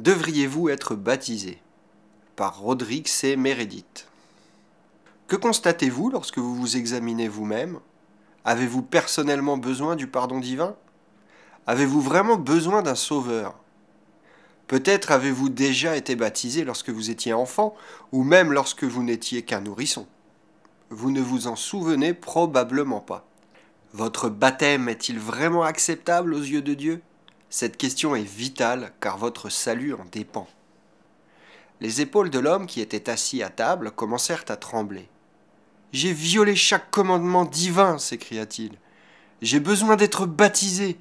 Devriez-vous être baptisé par Rodrigue C. Meredith. Que constatez-vous lorsque vous vous examinez vous-même Avez-vous personnellement besoin du pardon divin Avez-vous vraiment besoin d'un sauveur Peut-être avez-vous déjà été baptisé lorsque vous étiez enfant ou même lorsque vous n'étiez qu'un nourrisson. Vous ne vous en souvenez probablement pas. Votre baptême est-il vraiment acceptable aux yeux de Dieu cette question est vitale car votre salut en dépend. Les épaules de l'homme qui était assis à table commencèrent à trembler. J'ai violé chaque commandement divin, s'écria-t-il. J'ai besoin d'être baptisé.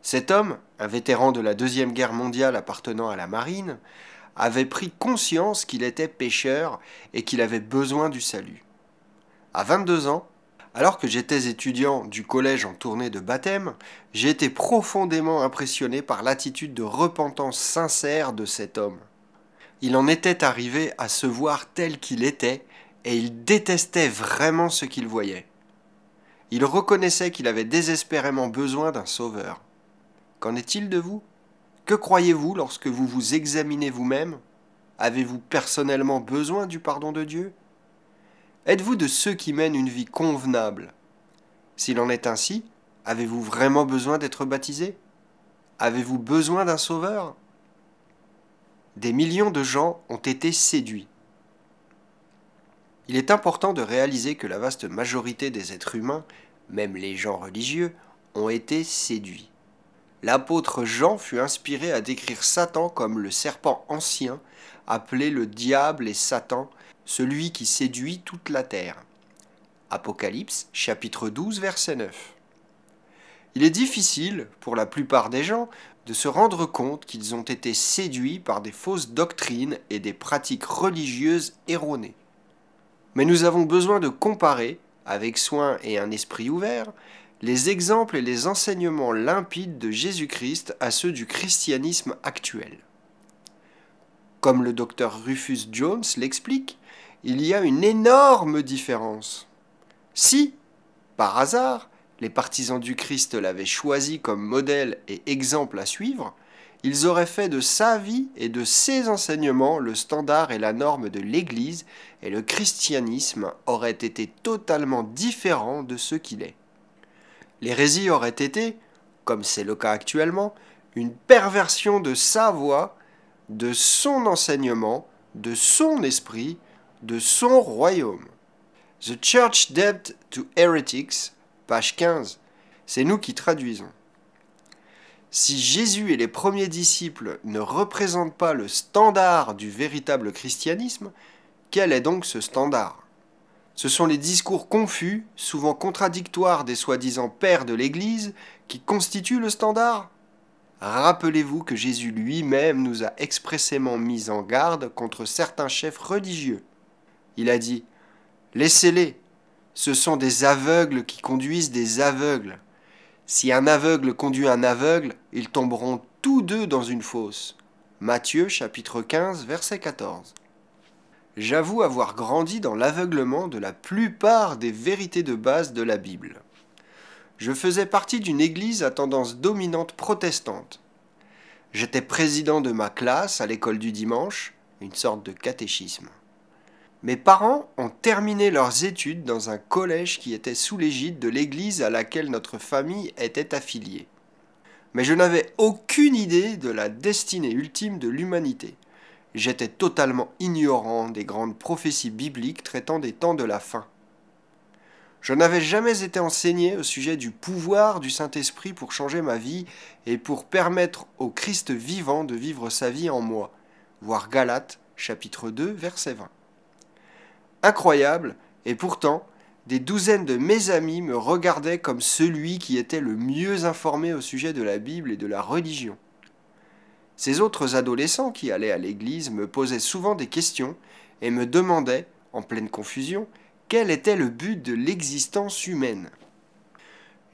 Cet homme, un vétéran de la Deuxième Guerre mondiale appartenant à la marine, avait pris conscience qu'il était pécheur et qu'il avait besoin du salut. À 22 ans, alors que j'étais étudiant du collège en tournée de baptême, j'ai été profondément impressionné par l'attitude de repentance sincère de cet homme. Il en était arrivé à se voir tel qu'il était, et il détestait vraiment ce qu'il voyait. Il reconnaissait qu'il avait désespérément besoin d'un sauveur. Qu'en est-il de vous Que croyez-vous lorsque vous vous examinez vous-même Avez-vous personnellement besoin du pardon de Dieu Êtes-vous de ceux qui mènent une vie convenable S'il en est ainsi, avez-vous vraiment besoin d'être baptisé Avez-vous besoin d'un sauveur Des millions de gens ont été séduits. Il est important de réaliser que la vaste majorité des êtres humains, même les gens religieux, ont été séduits. L'apôtre Jean fut inspiré à décrire Satan comme le serpent ancien, appelé le diable et Satan, celui qui séduit toute la terre. Apocalypse chapitre 12 verset 9. Il est difficile, pour la plupart des gens, de se rendre compte qu'ils ont été séduits par des fausses doctrines et des pratiques religieuses erronées. Mais nous avons besoin de comparer, avec soin et un esprit ouvert, les exemples et les enseignements limpides de Jésus-Christ à ceux du christianisme actuel. Comme le docteur Rufus Jones l'explique, il y a une énorme différence. Si, par hasard, les partisans du Christ l'avaient choisi comme modèle et exemple à suivre, ils auraient fait de sa vie et de ses enseignements le standard et la norme de l'Église, et le christianisme aurait été totalement différent de ce qu'il est. L'hérésie aurait été, comme c'est le cas actuellement, une perversion de sa voix, de son enseignement, de son esprit, de son royaume. The Church Debt to Heretics, page 15. C'est nous qui traduisons. Si Jésus et les premiers disciples ne représentent pas le standard du véritable christianisme, quel est donc ce standard Ce sont les discours confus, souvent contradictoires des soi-disant pères de l'Église, qui constituent le standard Rappelez-vous que Jésus lui-même nous a expressément mis en garde contre certains chefs religieux il a dit Laissez-les, ce sont des aveugles qui conduisent des aveugles. Si un aveugle conduit un aveugle, ils tomberont tous deux dans une fosse. Matthieu chapitre 15 verset 14. J'avoue avoir grandi dans l'aveuglement de la plupart des vérités de base de la Bible. Je faisais partie d'une église à tendance dominante protestante. J'étais président de ma classe à l'école du dimanche, une sorte de catéchisme. Mes parents ont terminé leurs études dans un collège qui était sous l'égide de l'église à laquelle notre famille était affiliée. Mais je n'avais aucune idée de la destinée ultime de l'humanité. J'étais totalement ignorant des grandes prophéties bibliques traitant des temps de la fin. Je n'avais jamais été enseigné au sujet du pouvoir du Saint-Esprit pour changer ma vie et pour permettre au Christ vivant de vivre sa vie en moi. Voir Galates chapitre 2 verset 20 incroyable, et pourtant, des douzaines de mes amis me regardaient comme celui qui était le mieux informé au sujet de la Bible et de la religion. Ces autres adolescents qui allaient à l'église me posaient souvent des questions et me demandaient, en pleine confusion, quel était le but de l'existence humaine.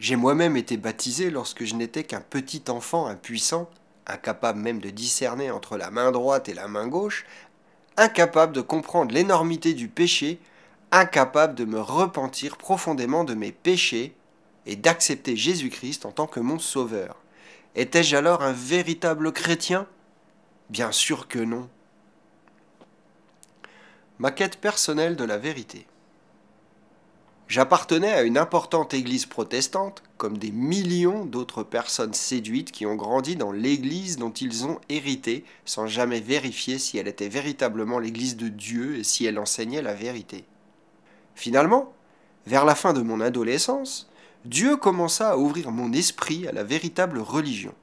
J'ai moi-même été baptisé lorsque je n'étais qu'un petit enfant impuissant, incapable même de discerner entre la main droite et la main gauche, incapable de comprendre l'énormité du péché, incapable de me repentir profondément de mes péchés et d'accepter Jésus-Christ en tant que mon sauveur. Étais-je alors un véritable chrétien Bien sûr que non. Ma quête personnelle de la vérité. J'appartenais à une importante église protestante, comme des millions d'autres personnes séduites qui ont grandi dans l'église dont ils ont hérité, sans jamais vérifier si elle était véritablement l'église de Dieu et si elle enseignait la vérité. Finalement, vers la fin de mon adolescence, Dieu commença à ouvrir mon esprit à la véritable religion.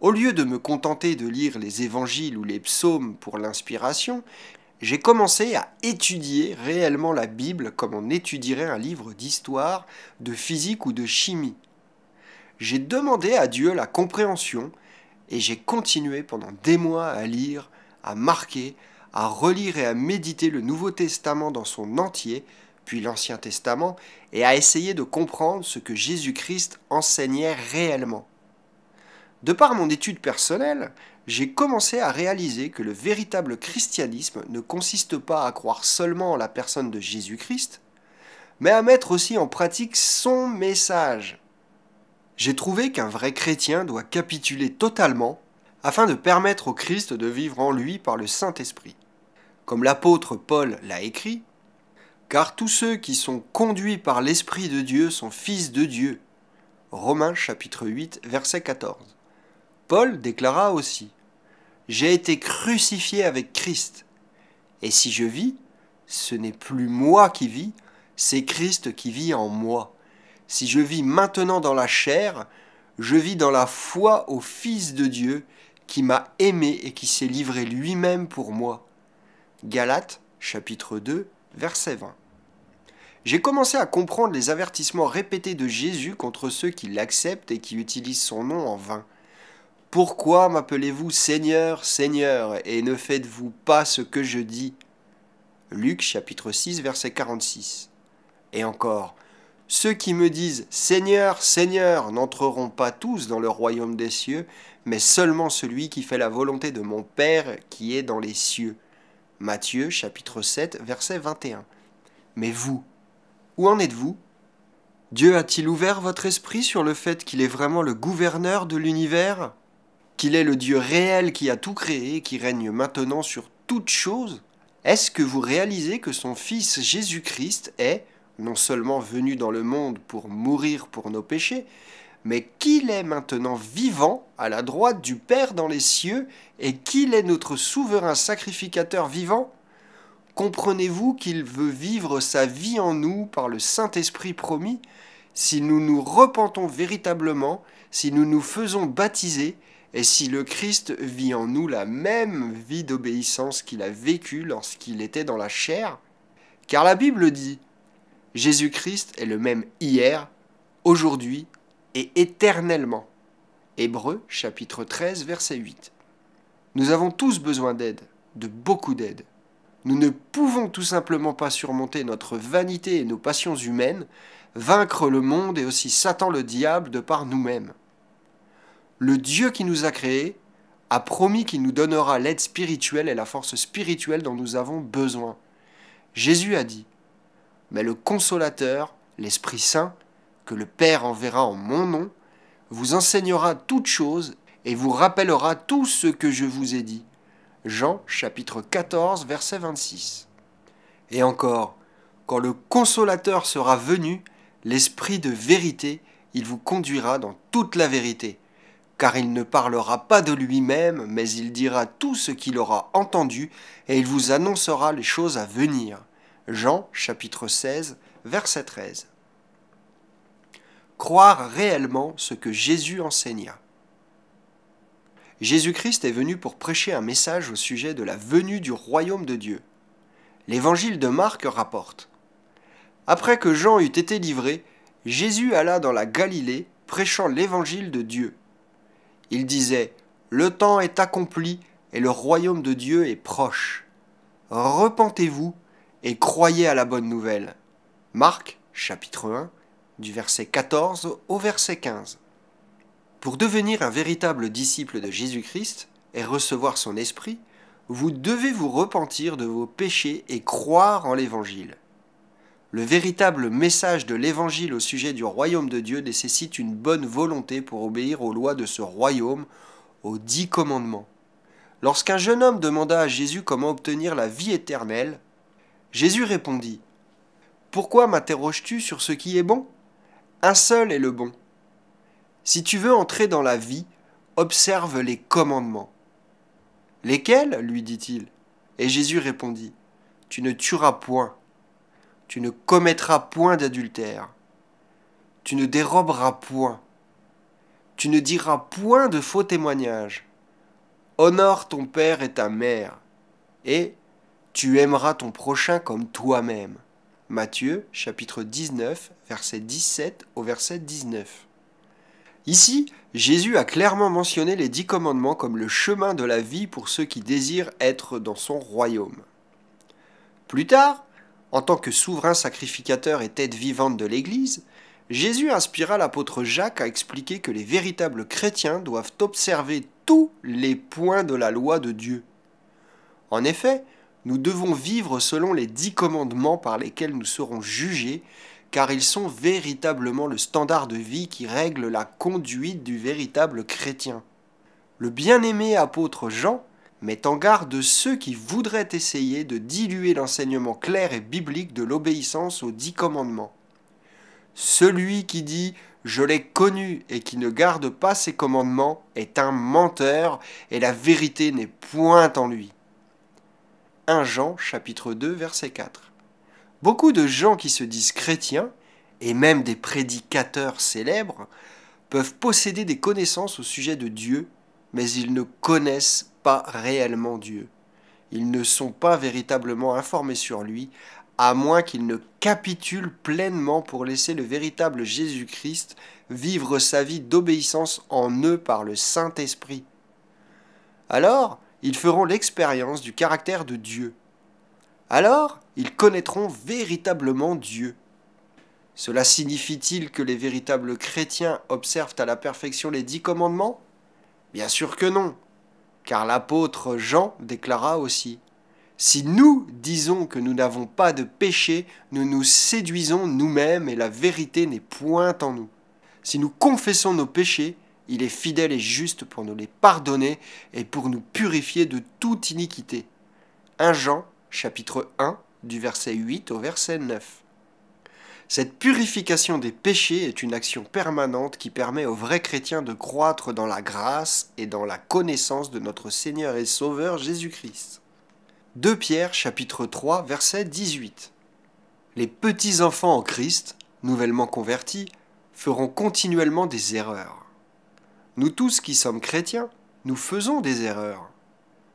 Au lieu de me contenter de lire les évangiles ou les psaumes pour l'inspiration, j'ai commencé à étudier réellement la Bible comme on étudierait un livre d'histoire, de physique ou de chimie. J'ai demandé à Dieu la compréhension et j'ai continué pendant des mois à lire, à marquer, à relire et à méditer le Nouveau Testament dans son entier, puis l'Ancien Testament, et à essayer de comprendre ce que Jésus-Christ enseignait réellement. De par mon étude personnelle, j'ai commencé à réaliser que le véritable christianisme ne consiste pas à croire seulement en la personne de Jésus-Christ, mais à mettre aussi en pratique son message. J'ai trouvé qu'un vrai chrétien doit capituler totalement afin de permettre au Christ de vivre en lui par le Saint-Esprit. Comme l'apôtre Paul l'a écrit, car tous ceux qui sont conduits par l'Esprit de Dieu sont fils de Dieu. Romains chapitre 8 verset 14. Paul déclara aussi, J'ai été crucifié avec Christ, et si je vis, ce n'est plus moi qui vis, c'est Christ qui vit en moi. Si je vis maintenant dans la chair, je vis dans la foi au Fils de Dieu qui m'a aimé et qui s'est livré lui-même pour moi. Galates chapitre 2 verset 20. J'ai commencé à comprendre les avertissements répétés de Jésus contre ceux qui l'acceptent et qui utilisent son nom en vain. Pourquoi m'appelez-vous Seigneur, Seigneur, et ne faites-vous pas ce que je dis Luc chapitre 6 verset 46. Et encore, ceux qui me disent Seigneur, Seigneur n'entreront pas tous dans le royaume des cieux, mais seulement celui qui fait la volonté de mon Père qui est dans les cieux. Matthieu chapitre 7 verset 21. Mais vous, où en êtes-vous Dieu a-t-il ouvert votre esprit sur le fait qu'il est vraiment le gouverneur de l'univers qu'il est le Dieu réel qui a tout créé, qui règne maintenant sur toute chose Est-ce que vous réalisez que son Fils Jésus-Christ est non seulement venu dans le monde pour mourir pour nos péchés, mais qu'il est maintenant vivant à la droite du Père dans les cieux et qu'il est notre souverain sacrificateur vivant Comprenez-vous qu'il veut vivre sa vie en nous par le Saint-Esprit promis si nous nous repentons véritablement, si nous nous faisons baptiser et si le Christ vit en nous la même vie d'obéissance qu'il a vécue lorsqu'il était dans la chair, car la Bible dit, Jésus-Christ est le même hier, aujourd'hui et éternellement. Hébreux chapitre 13 verset 8. Nous avons tous besoin d'aide, de beaucoup d'aide. Nous ne pouvons tout simplement pas surmonter notre vanité et nos passions humaines, vaincre le monde et aussi Satan le diable de par nous-mêmes le Dieu qui nous a créés a promis qu'il nous donnera l'aide spirituelle et la force spirituelle dont nous avons besoin. Jésus a dit, Mais le consolateur, l'Esprit Saint, que le Père enverra en mon nom, vous enseignera toutes choses et vous rappellera tout ce que je vous ai dit. Jean chapitre 14 verset 26. Et encore, quand le consolateur sera venu, l'Esprit de vérité, il vous conduira dans toute la vérité car il ne parlera pas de lui-même, mais il dira tout ce qu'il aura entendu, et il vous annoncera les choses à venir. Jean chapitre 16, verset 13. Croire réellement ce que Jésus enseigna. Jésus-Christ est venu pour prêcher un message au sujet de la venue du royaume de Dieu. L'évangile de Marc rapporte. Après que Jean eut été livré, Jésus alla dans la Galilée prêchant l'évangile de Dieu il disait Le temps est accompli et le royaume de Dieu est proche. Repentez-vous et croyez à la bonne nouvelle. Marc chapitre 1 du verset 14 au verset 15. Pour devenir un véritable disciple de Jésus-Christ et recevoir son esprit, vous devez vous repentir de vos péchés et croire en l'Évangile. Le véritable message de l'Évangile au sujet du royaume de Dieu nécessite une bonne volonté pour obéir aux lois de ce royaume, aux dix commandements. Lorsqu'un jeune homme demanda à Jésus comment obtenir la vie éternelle, Jésus répondit Pourquoi m'interroges-tu sur ce qui est bon Un seul est le bon. Si tu veux entrer dans la vie, observe les commandements. Lesquels lui dit-il. Et Jésus répondit Tu ne tueras point tu ne commettras point d'adultère. Tu ne déroberas point. Tu ne diras point de faux témoignages. Honore ton père et ta mère. Et tu aimeras ton prochain comme toi-même. Matthieu chapitre 19, verset 17 au verset 19. Ici, Jésus a clairement mentionné les dix commandements comme le chemin de la vie pour ceux qui désirent être dans son royaume. Plus tard, en tant que souverain sacrificateur et tête vivante de l'Église, Jésus inspira l'apôtre Jacques à expliquer que les véritables chrétiens doivent observer tous les points de la loi de Dieu. En effet, nous devons vivre selon les dix commandements par lesquels nous serons jugés, car ils sont véritablement le standard de vie qui règle la conduite du véritable chrétien. Le bien-aimé apôtre Jean met en garde ceux qui voudraient essayer de diluer l'enseignement clair et biblique de l'obéissance aux dix commandements. Celui qui dit je l'ai connu et qui ne garde pas ses commandements est un menteur et la vérité n'est point en lui. 1 Jean chapitre 2 verset 4. Beaucoup de gens qui se disent chrétiens, et même des prédicateurs célèbres, peuvent posséder des connaissances au sujet de Dieu mais ils ne connaissent pas réellement Dieu. Ils ne sont pas véritablement informés sur lui, à moins qu'ils ne capitulent pleinement pour laisser le véritable Jésus-Christ vivre sa vie d'obéissance en eux par le Saint-Esprit. Alors, ils feront l'expérience du caractère de Dieu. Alors, ils connaîtront véritablement Dieu. Cela signifie-t-il que les véritables chrétiens observent à la perfection les dix commandements Bien sûr que non, car l'apôtre Jean déclara aussi si nous disons que nous n'avons pas de péché, nous nous séduisons nous-mêmes et la vérité n'est point en nous. Si nous confessons nos péchés, il est fidèle et juste pour nous les pardonner et pour nous purifier de toute iniquité. 1 Jean chapitre 1 du verset 8 au verset 9. Cette purification des péchés est une action permanente qui permet aux vrais chrétiens de croître dans la grâce et dans la connaissance de notre Seigneur et Sauveur Jésus-Christ. 2 Pierre chapitre 3 verset 18 Les petits-enfants en Christ, nouvellement convertis, feront continuellement des erreurs. Nous tous qui sommes chrétiens, nous faisons des erreurs.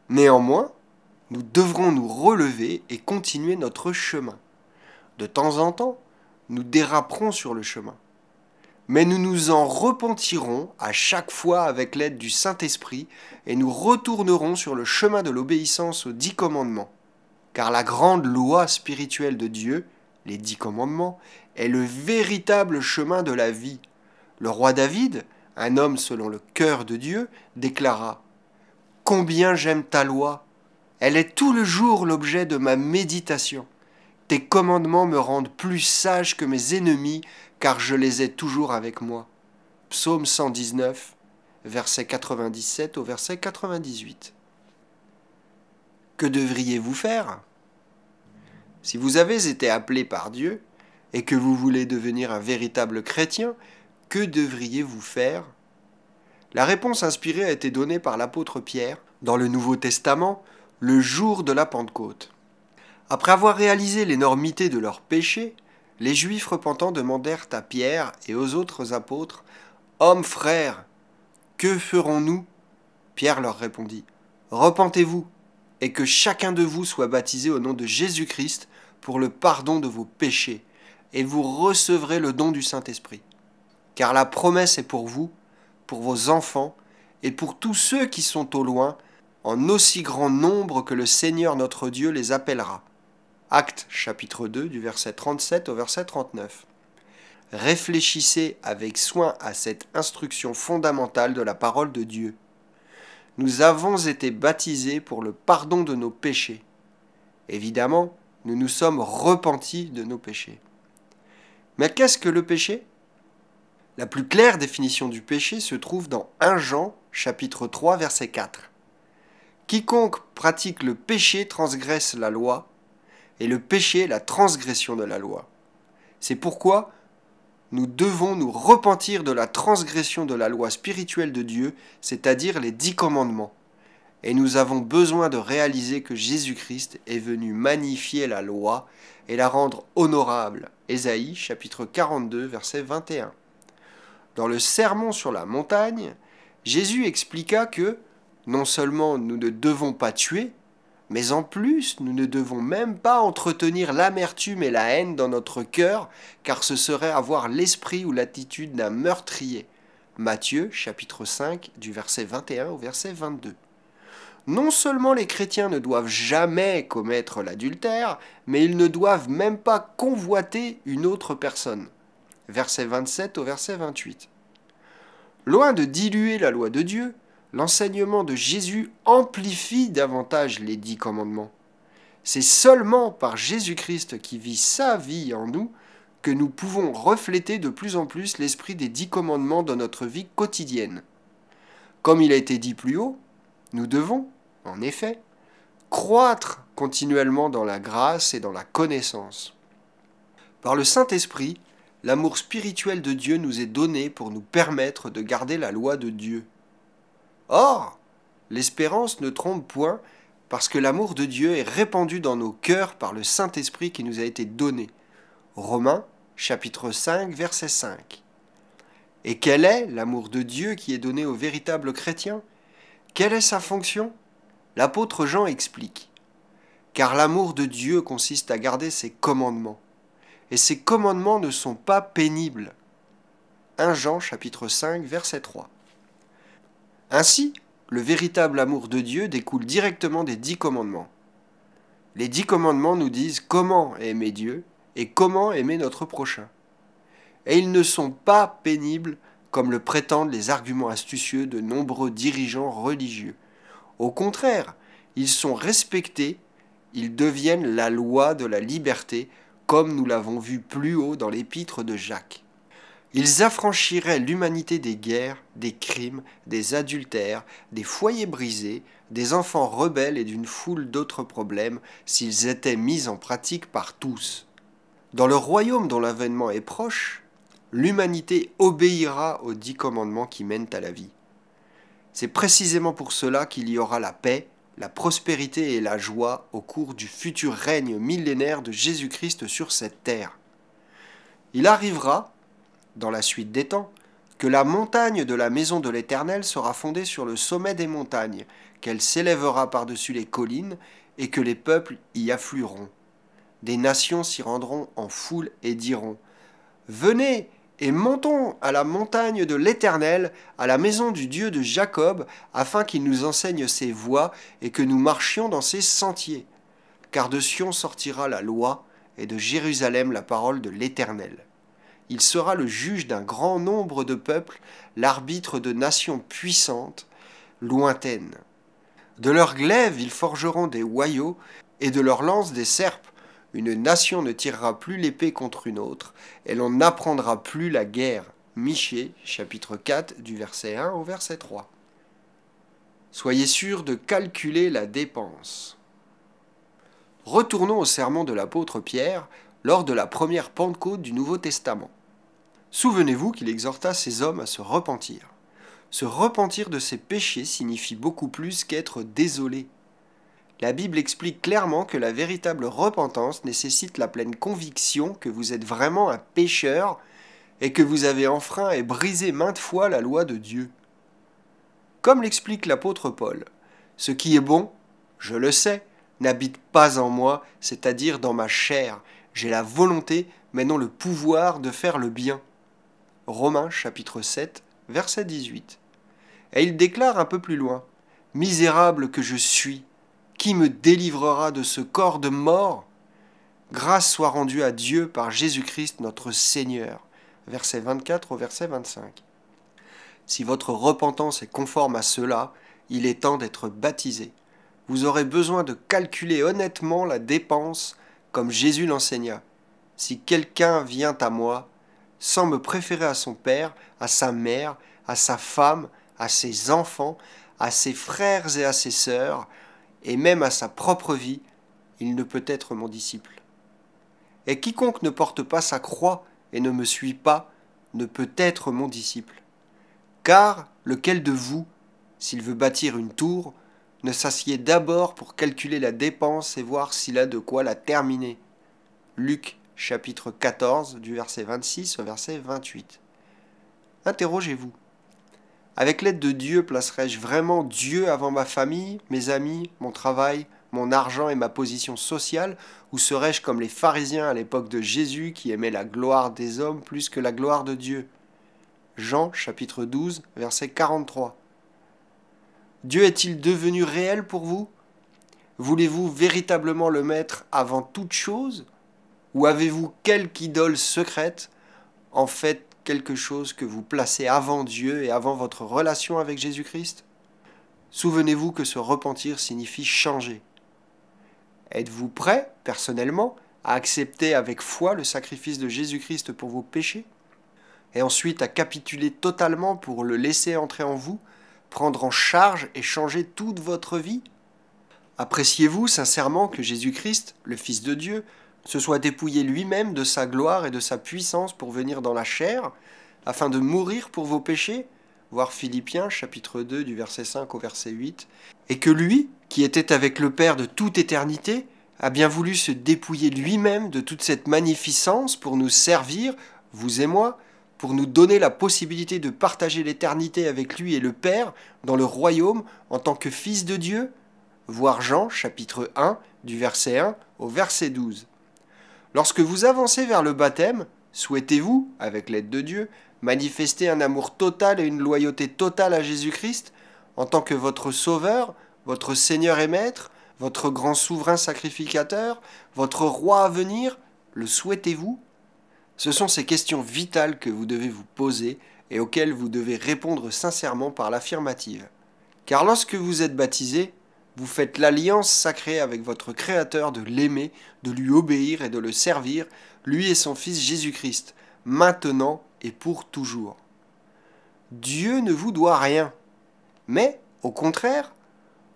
Néanmoins, nous devrons nous relever et continuer notre chemin. De temps en temps, nous déraperons sur le chemin. Mais nous nous en repentirons à chaque fois avec l'aide du Saint-Esprit et nous retournerons sur le chemin de l'obéissance aux dix commandements. Car la grande loi spirituelle de Dieu, les dix commandements, est le véritable chemin de la vie. Le roi David, un homme selon le cœur de Dieu, déclara Combien j'aime ta loi Elle est tout le jour l'objet de ma méditation. Tes commandements me rendent plus sage que mes ennemis, car je les ai toujours avec moi. Psaume 119, verset 97 au verset 98. Que devriez-vous faire Si vous avez été appelé par Dieu et que vous voulez devenir un véritable chrétien, que devriez-vous faire La réponse inspirée a été donnée par l'apôtre Pierre dans le Nouveau Testament le jour de la Pentecôte. Après avoir réalisé l'énormité de leurs péchés, les Juifs repentants demandèrent à Pierre et aux autres apôtres Hommes frères, que ferons-nous Pierre leur répondit Repentez-vous et que chacun de vous soit baptisé au nom de Jésus-Christ pour le pardon de vos péchés, et vous recevrez le don du Saint-Esprit. Car la promesse est pour vous, pour vos enfants, et pour tous ceux qui sont au loin, en aussi grand nombre que le Seigneur notre Dieu les appellera. Actes chapitre 2 du verset 37 au verset 39. Réfléchissez avec soin à cette instruction fondamentale de la parole de Dieu. Nous avons été baptisés pour le pardon de nos péchés. Évidemment, nous nous sommes repentis de nos péchés. Mais qu'est-ce que le péché La plus claire définition du péché se trouve dans 1 Jean chapitre 3 verset 4. Quiconque pratique le péché transgresse la loi, et le péché la transgression de la loi. C'est pourquoi nous devons nous repentir de la transgression de la loi spirituelle de Dieu, c'est-à-dire les dix commandements. Et nous avons besoin de réaliser que Jésus-Christ est venu magnifier la loi et la rendre honorable. Ésaïe chapitre 42 verset 21. Dans le Sermon sur la montagne, Jésus expliqua que non seulement nous ne devons pas tuer, mais en plus, nous ne devons même pas entretenir l'amertume et la haine dans notre cœur, car ce serait avoir l'esprit ou l'attitude d'un meurtrier. Matthieu chapitre 5 du verset 21 au verset 22. Non seulement les chrétiens ne doivent jamais commettre l'adultère, mais ils ne doivent même pas convoiter une autre personne. Verset 27 au verset 28. Loin de diluer la loi de Dieu, l'enseignement de Jésus amplifie davantage les dix commandements. C'est seulement par Jésus-Christ qui vit sa vie en nous que nous pouvons refléter de plus en plus l'esprit des dix commandements dans notre vie quotidienne. Comme il a été dit plus haut, nous devons, en effet, croître continuellement dans la grâce et dans la connaissance. Par le Saint-Esprit, l'amour spirituel de Dieu nous est donné pour nous permettre de garder la loi de Dieu. Or, l'espérance ne trompe point parce que l'amour de Dieu est répandu dans nos cœurs par le Saint-Esprit qui nous a été donné. Romains chapitre 5 verset 5. Et quel est l'amour de Dieu qui est donné aux véritables chrétiens Quelle est sa fonction L'apôtre Jean explique. Car l'amour de Dieu consiste à garder ses commandements. Et ses commandements ne sont pas pénibles. 1 Jean chapitre 5 verset 3. Ainsi, le véritable amour de Dieu découle directement des dix commandements. Les dix commandements nous disent comment aimer Dieu et comment aimer notre prochain. Et ils ne sont pas pénibles comme le prétendent les arguments astucieux de nombreux dirigeants religieux. Au contraire, ils sont respectés, ils deviennent la loi de la liberté, comme nous l'avons vu plus haut dans l'épître de Jacques. Ils affranchiraient l'humanité des guerres, des crimes, des adultères, des foyers brisés, des enfants rebelles et d'une foule d'autres problèmes s'ils étaient mis en pratique par tous. Dans le royaume dont l'avènement est proche, l'humanité obéira aux dix commandements qui mènent à la vie. C'est précisément pour cela qu'il y aura la paix, la prospérité et la joie au cours du futur règne millénaire de Jésus-Christ sur cette terre. Il arrivera, dans la suite des temps, que la montagne de la maison de l'Éternel sera fondée sur le sommet des montagnes, qu'elle s'élèvera par-dessus les collines, et que les peuples y afflueront. Des nations s'y rendront en foule et diront Venez et montons à la montagne de l'Éternel, à la maison du Dieu de Jacob, afin qu'il nous enseigne ses voies et que nous marchions dans ses sentiers. Car de Sion sortira la loi, et de Jérusalem la parole de l'Éternel il sera le juge d'un grand nombre de peuples, l'arbitre de nations puissantes, lointaines. De leurs glaives ils forgeront des hoyaux, et de leurs lances des serpes. Une nation ne tirera plus l'épée contre une autre, et l'on n'apprendra plus la guerre. Michée, chapitre 4, du verset 1 au verset 3. Soyez sûr de calculer la dépense. Retournons au serment de l'apôtre Pierre lors de la première Pentecôte du Nouveau Testament. Souvenez-vous qu'il exhorta ses hommes à se repentir. Se repentir de ses péchés signifie beaucoup plus qu'être désolé. La Bible explique clairement que la véritable repentance nécessite la pleine conviction que vous êtes vraiment un pécheur et que vous avez enfreint et brisé maintes fois la loi de Dieu. Comme l'explique l'apôtre Paul, ce qui est bon, je le sais, n'habite pas en moi, c'est-à-dire dans ma chair. J'ai la volonté, mais non le pouvoir de faire le bien. Romains chapitre 7, verset 18. Et il déclare un peu plus loin, Misérable que je suis, qui me délivrera de ce corps de mort Grâce soit rendue à Dieu par Jésus-Christ notre Seigneur. Verset 24 au verset 25. Si votre repentance est conforme à cela, il est temps d'être baptisé. Vous aurez besoin de calculer honnêtement la dépense comme Jésus l'enseigna. Si quelqu'un vient à moi « Sans me préférer à son père, à sa mère, à sa femme, à ses enfants, à ses frères et à ses sœurs, et même à sa propre vie, il ne peut être mon disciple. Et quiconque ne porte pas sa croix et ne me suit pas, ne peut être mon disciple. Car lequel de vous, s'il veut bâtir une tour, ne s'assied d'abord pour calculer la dépense et voir s'il a de quoi la terminer. Luc chapitre 14 du verset 26 au verset 28. Interrogez-vous. Avec l'aide de Dieu, placerais je vraiment Dieu avant ma famille, mes amis, mon travail, mon argent et ma position sociale Ou serais-je comme les pharisiens à l'époque de Jésus qui aimaient la gloire des hommes plus que la gloire de Dieu Jean chapitre 12, verset 43. Dieu est-il devenu réel pour vous Voulez-vous véritablement le mettre avant toute chose ou avez-vous quelque idole secrète En fait, quelque chose que vous placez avant Dieu et avant votre relation avec Jésus-Christ Souvenez-vous que ce repentir signifie changer. Êtes-vous prêt, personnellement, à accepter avec foi le sacrifice de Jésus-Christ pour vos péchés Et ensuite à capituler totalement pour le laisser entrer en vous, prendre en charge et changer toute votre vie Appréciez-vous sincèrement que Jésus-Christ, le Fils de Dieu, se soit dépouillé lui-même de sa gloire et de sa puissance pour venir dans la chair, afin de mourir pour vos péchés voir Philippiens chapitre 2 du verset 5 au verset 8, et que lui, qui était avec le Père de toute éternité, a bien voulu se dépouiller lui-même de toute cette magnificence pour nous servir, vous et moi, pour nous donner la possibilité de partager l'éternité avec lui et le Père dans le royaume en tant que Fils de Dieu, voir Jean chapitre 1 du verset 1 au verset 12. Lorsque vous avancez vers le baptême, souhaitez-vous, avec l'aide de Dieu, manifester un amour total et une loyauté totale à Jésus-Christ en tant que votre Sauveur, votre Seigneur et Maître, votre grand souverain sacrificateur, votre roi à venir Le souhaitez-vous Ce sont ces questions vitales que vous devez vous poser et auxquelles vous devez répondre sincèrement par l'affirmative. Car lorsque vous êtes baptisé, vous faites l'alliance sacrée avec votre Créateur de l'aimer, de lui obéir et de le servir, lui et son Fils Jésus-Christ, maintenant et pour toujours. Dieu ne vous doit rien, mais, au contraire,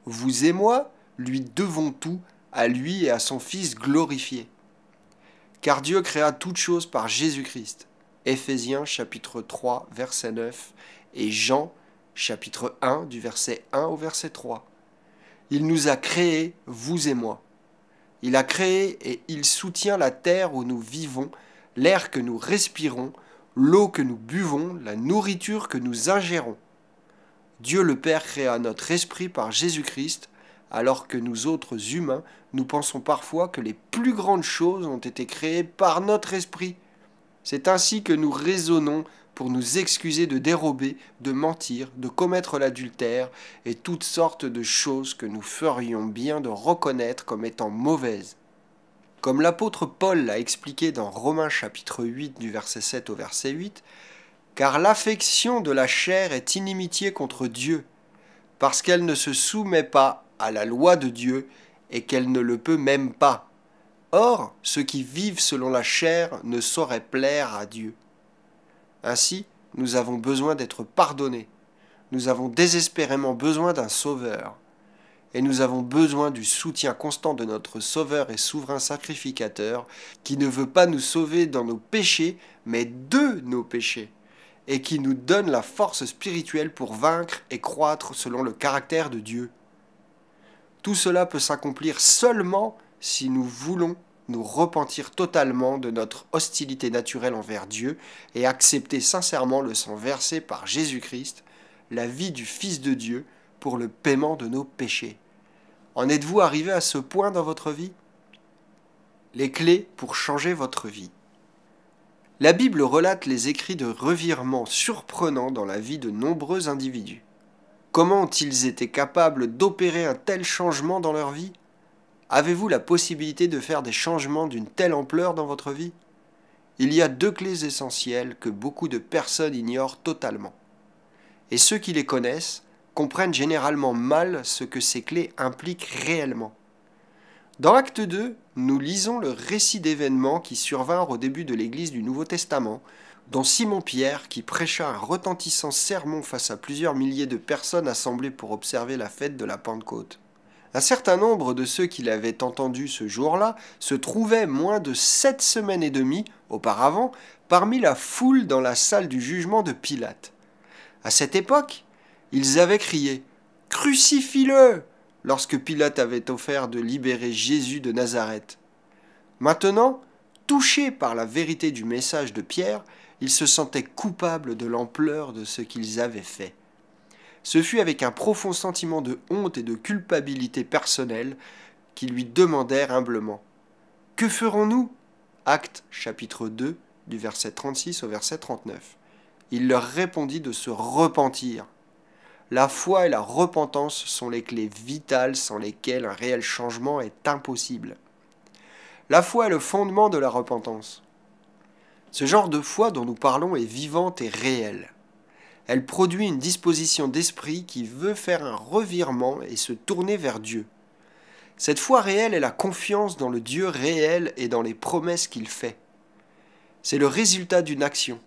vous et moi lui devons tout à lui et à son Fils glorifié. Car Dieu créa toutes choses par Jésus-Christ. Ephésiens chapitre 3 verset 9 et Jean chapitre 1 du verset 1 au verset 3. Il nous a créés, vous et moi. Il a créé et il soutient la terre où nous vivons, l'air que nous respirons, l'eau que nous buvons, la nourriture que nous ingérons. Dieu le Père créa notre esprit par Jésus-Christ, alors que nous autres humains, nous pensons parfois que les plus grandes choses ont été créées par notre esprit. C'est ainsi que nous raisonnons pour nous excuser de dérober, de mentir, de commettre l'adultère et toutes sortes de choses que nous ferions bien de reconnaître comme étant mauvaises. Comme l'apôtre Paul l'a expliqué dans Romains chapitre 8 du verset 7 au verset 8, car l'affection de la chair est inimitié contre Dieu, parce qu'elle ne se soumet pas à la loi de Dieu et qu'elle ne le peut même pas. Or, ceux qui vivent selon la chair ne sauraient plaire à Dieu. Ainsi, nous avons besoin d'être pardonnés. Nous avons désespérément besoin d'un sauveur. Et nous avons besoin du soutien constant de notre sauveur et souverain sacrificateur, qui ne veut pas nous sauver dans nos péchés, mais de nos péchés, et qui nous donne la force spirituelle pour vaincre et croître selon le caractère de Dieu. Tout cela peut s'accomplir seulement si nous voulons nous repentir totalement de notre hostilité naturelle envers Dieu et accepter sincèrement le sang versé par Jésus-Christ, la vie du Fils de Dieu, pour le paiement de nos péchés. En êtes-vous arrivé à ce point dans votre vie Les clés pour changer votre vie. La Bible relate les écrits de revirements surprenants dans la vie de nombreux individus. Comment ont-ils été capables d'opérer un tel changement dans leur vie Avez-vous la possibilité de faire des changements d'une telle ampleur dans votre vie Il y a deux clés essentielles que beaucoup de personnes ignorent totalement. Et ceux qui les connaissent comprennent généralement mal ce que ces clés impliquent réellement. Dans l'acte 2, nous lisons le récit d'événements qui survinrent au début de l'Église du Nouveau Testament, dont Simon-Pierre, qui prêcha un retentissant sermon face à plusieurs milliers de personnes assemblées pour observer la fête de la Pentecôte. Un certain nombre de ceux qui l'avaient entendu ce jour-là se trouvaient moins de sept semaines et demie auparavant parmi la foule dans la salle du jugement de Pilate. À cette époque, ils avaient crié Crucifie-le lorsque Pilate avait offert de libérer Jésus de Nazareth. Maintenant, touchés par la vérité du message de Pierre, ils se sentaient coupables de l'ampleur de ce qu'ils avaient fait. Ce fut avec un profond sentiment de honte et de culpabilité personnelle qu'ils lui demandèrent humblement Que ferons-nous Acte chapitre 2 du verset 36 au verset 39. Il leur répondit de se repentir. La foi et la repentance sont les clés vitales sans lesquelles un réel changement est impossible. La foi est le fondement de la repentance. Ce genre de foi dont nous parlons est vivante et réelle. Elle produit une disposition d'esprit qui veut faire un revirement et se tourner vers Dieu. Cette foi réelle est la confiance dans le Dieu réel et dans les promesses qu'il fait. C'est le résultat d'une action.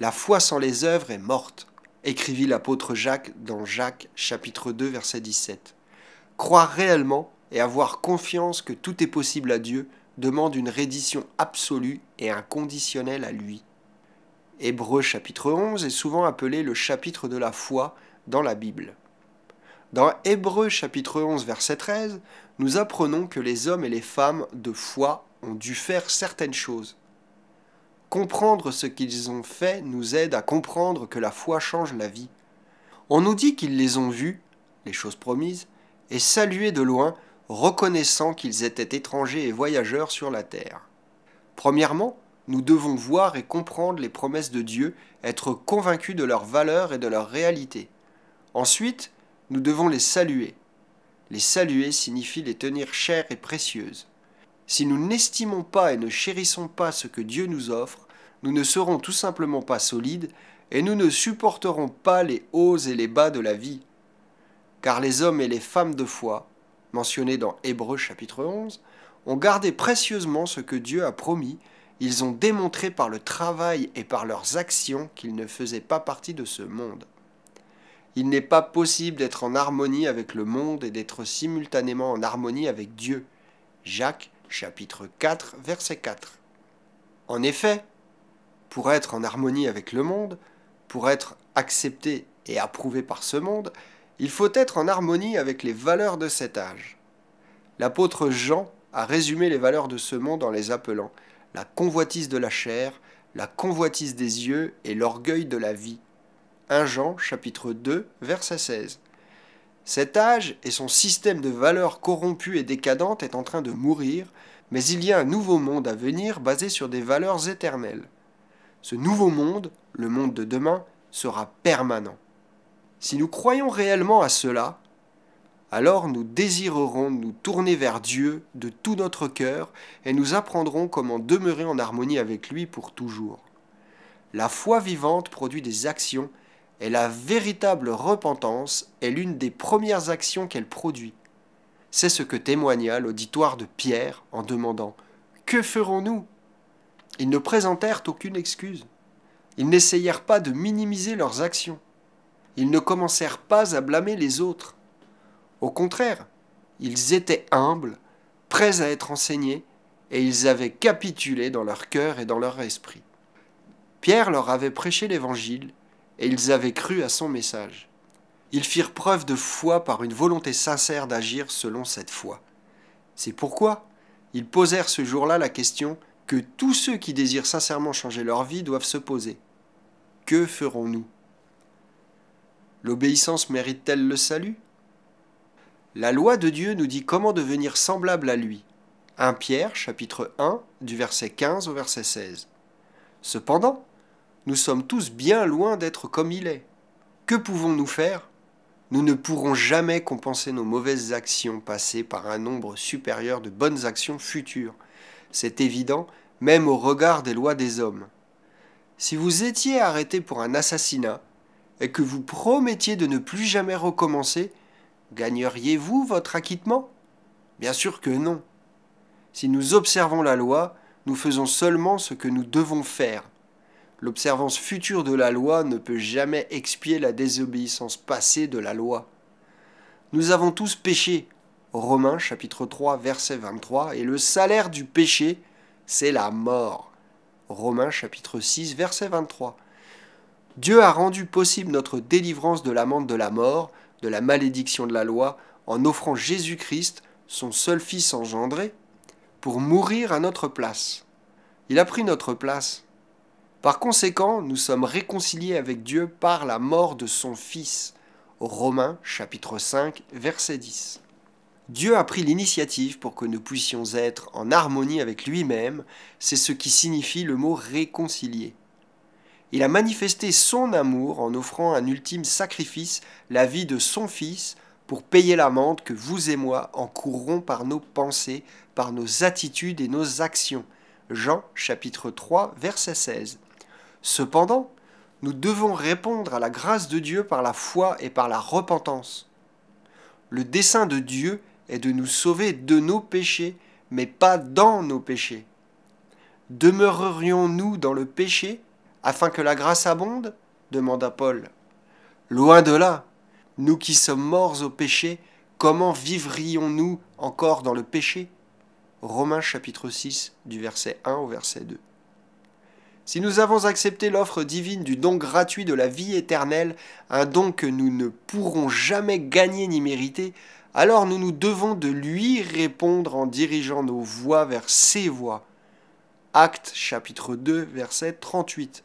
La foi sans les œuvres est morte, écrivit l'apôtre Jacques dans Jacques chapitre 2 verset 17. Croire réellement et avoir confiance que tout est possible à Dieu demande une reddition absolue et inconditionnelle à lui. Hébreu chapitre 11 est souvent appelé le chapitre de la foi dans la Bible. Dans Hébreu chapitre 11 verset 13, nous apprenons que les hommes et les femmes de foi ont dû faire certaines choses. Comprendre ce qu'ils ont fait nous aide à comprendre que la foi change la vie. On nous dit qu'ils les ont vus, les choses promises, et salués de loin, reconnaissant qu'ils étaient étrangers et voyageurs sur la terre. Premièrement, nous devons voir et comprendre les promesses de Dieu, être convaincus de leur valeur et de leur réalité. Ensuite, nous devons les saluer. Les saluer signifie les tenir chères et précieuses. Si nous n'estimons pas et ne chérissons pas ce que Dieu nous offre, nous ne serons tout simplement pas solides et nous ne supporterons pas les hauts et les bas de la vie. Car les hommes et les femmes de foi, mentionnés dans Hébreux chapitre 11, ont gardé précieusement ce que Dieu a promis ils ont démontré par le travail et par leurs actions qu'ils ne faisaient pas partie de ce monde. Il n'est pas possible d'être en harmonie avec le monde et d'être simultanément en harmonie avec Dieu. Jacques chapitre 4 verset 4. En effet, pour être en harmonie avec le monde, pour être accepté et approuvé par ce monde, il faut être en harmonie avec les valeurs de cet âge. L'apôtre Jean a résumé les valeurs de ce monde en les appelant ⁇ la convoitise de la chair, la convoitise des yeux et l'orgueil de la vie. 1 Jean chapitre 2 verset 16. Cet âge et son système de valeurs corrompues et décadentes est en train de mourir, mais il y a un nouveau monde à venir basé sur des valeurs éternelles. Ce nouveau monde, le monde de demain, sera permanent. Si nous croyons réellement à cela, alors nous désirerons nous tourner vers Dieu de tout notre cœur et nous apprendrons comment demeurer en harmonie avec lui pour toujours. La foi vivante produit des actions et la véritable repentance est l'une des premières actions qu'elle produit. C'est ce que témoigna l'auditoire de Pierre en demandant Que ferons-nous Ils ne présentèrent aucune excuse. Ils n'essayèrent pas de minimiser leurs actions. Ils ne commencèrent pas à blâmer les autres. Au contraire, ils étaient humbles, prêts à être enseignés, et ils avaient capitulé dans leur cœur et dans leur esprit. Pierre leur avait prêché l'Évangile, et ils avaient cru à son message. Ils firent preuve de foi par une volonté sincère d'agir selon cette foi. C'est pourquoi ils posèrent ce jour-là la question que tous ceux qui désirent sincèrement changer leur vie doivent se poser. Que ferons-nous L'obéissance mérite-t-elle le salut la loi de Dieu nous dit comment devenir semblable à lui. 1 Pierre chapitre 1 du verset 15 au verset 16. Cependant, nous sommes tous bien loin d'être comme il est. Que pouvons-nous faire Nous ne pourrons jamais compenser nos mauvaises actions passées par un nombre supérieur de bonnes actions futures. C'est évident, même au regard des lois des hommes. Si vous étiez arrêté pour un assassinat et que vous promettiez de ne plus jamais recommencer, Gagneriez-vous votre acquittement Bien sûr que non. Si nous observons la loi, nous faisons seulement ce que nous devons faire. L'observance future de la loi ne peut jamais expier la désobéissance passée de la loi. Nous avons tous péché. Romains chapitre 3 verset 23 et le salaire du péché, c'est la mort. Romains chapitre 6 verset 23. Dieu a rendu possible notre délivrance de l'amende de la mort de la malédiction de la loi en offrant Jésus-Christ, son seul Fils engendré, pour mourir à notre place. Il a pris notre place. Par conséquent, nous sommes réconciliés avec Dieu par la mort de son Fils. Romains chapitre 5, verset 10. Dieu a pris l'initiative pour que nous puissions être en harmonie avec lui-même, c'est ce qui signifie le mot réconcilier. Il a manifesté son amour en offrant un ultime sacrifice, la vie de son Fils, pour payer l'amende que vous et moi encourrons par nos pensées, par nos attitudes et nos actions. Jean chapitre 3 verset 16. Cependant, nous devons répondre à la grâce de Dieu par la foi et par la repentance. Le dessein de Dieu est de nous sauver de nos péchés, mais pas dans nos péchés. Demeurerions-nous dans le péché afin que la grâce abonde demanda Paul. Loin de là. Nous qui sommes morts au péché, comment vivrions-nous encore dans le péché Romains chapitre 6 du verset 1 au verset 2. Si nous avons accepté l'offre divine du don gratuit de la vie éternelle, un don que nous ne pourrons jamais gagner ni mériter, alors nous nous devons de lui répondre en dirigeant nos voix vers ses voies. Actes chapitre 2 verset 38.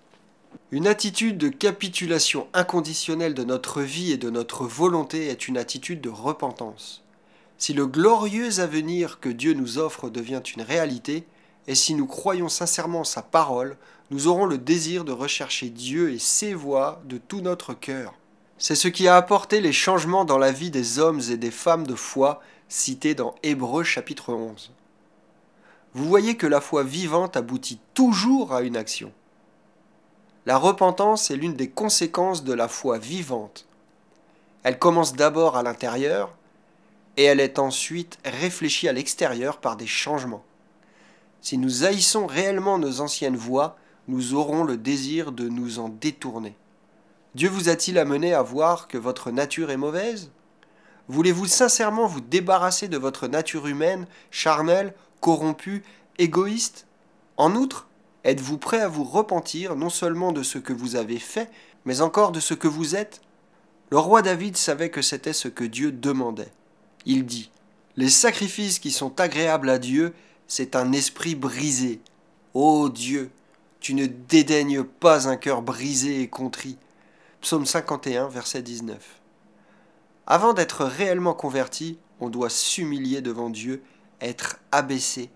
Une attitude de capitulation inconditionnelle de notre vie et de notre volonté est une attitude de repentance. Si le glorieux avenir que Dieu nous offre devient une réalité, et si nous croyons sincèrement sa parole, nous aurons le désir de rechercher Dieu et ses voies de tout notre cœur. C'est ce qui a apporté les changements dans la vie des hommes et des femmes de foi cités dans Hébreux chapitre 11. Vous voyez que la foi vivante aboutit toujours à une action. La repentance est l'une des conséquences de la foi vivante. Elle commence d'abord à l'intérieur et elle est ensuite réfléchie à l'extérieur par des changements. Si nous haïssons réellement nos anciennes voies, nous aurons le désir de nous en détourner. Dieu vous a-t-il amené à voir que votre nature est mauvaise Voulez-vous sincèrement vous débarrasser de votre nature humaine, charnelle, corrompue, égoïste En outre, Êtes-vous prêt à vous repentir non seulement de ce que vous avez fait, mais encore de ce que vous êtes Le roi David savait que c'était ce que Dieu demandait. Il dit Les sacrifices qui sont agréables à Dieu, c'est un esprit brisé. Ô Dieu, tu ne dédaignes pas un cœur brisé et contrit. Psaume 51, verset 19. Avant d'être réellement converti, on doit s'humilier devant Dieu, être abaissé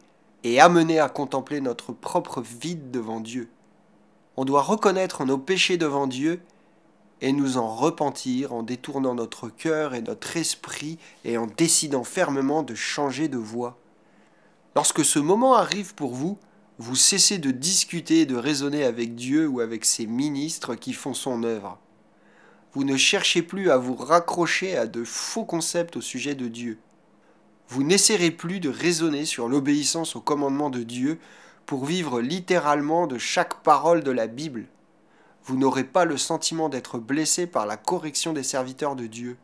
et amener à contempler notre propre vide devant Dieu. On doit reconnaître nos péchés devant Dieu et nous en repentir en détournant notre cœur et notre esprit et en décidant fermement de changer de voie. Lorsque ce moment arrive pour vous, vous cessez de discuter et de raisonner avec Dieu ou avec ses ministres qui font son œuvre. Vous ne cherchez plus à vous raccrocher à de faux concepts au sujet de Dieu. Vous n'essayerez plus de raisonner sur l'obéissance au commandement de Dieu pour vivre littéralement de chaque parole de la Bible. Vous n'aurez pas le sentiment d'être blessé par la correction des serviteurs de Dieu.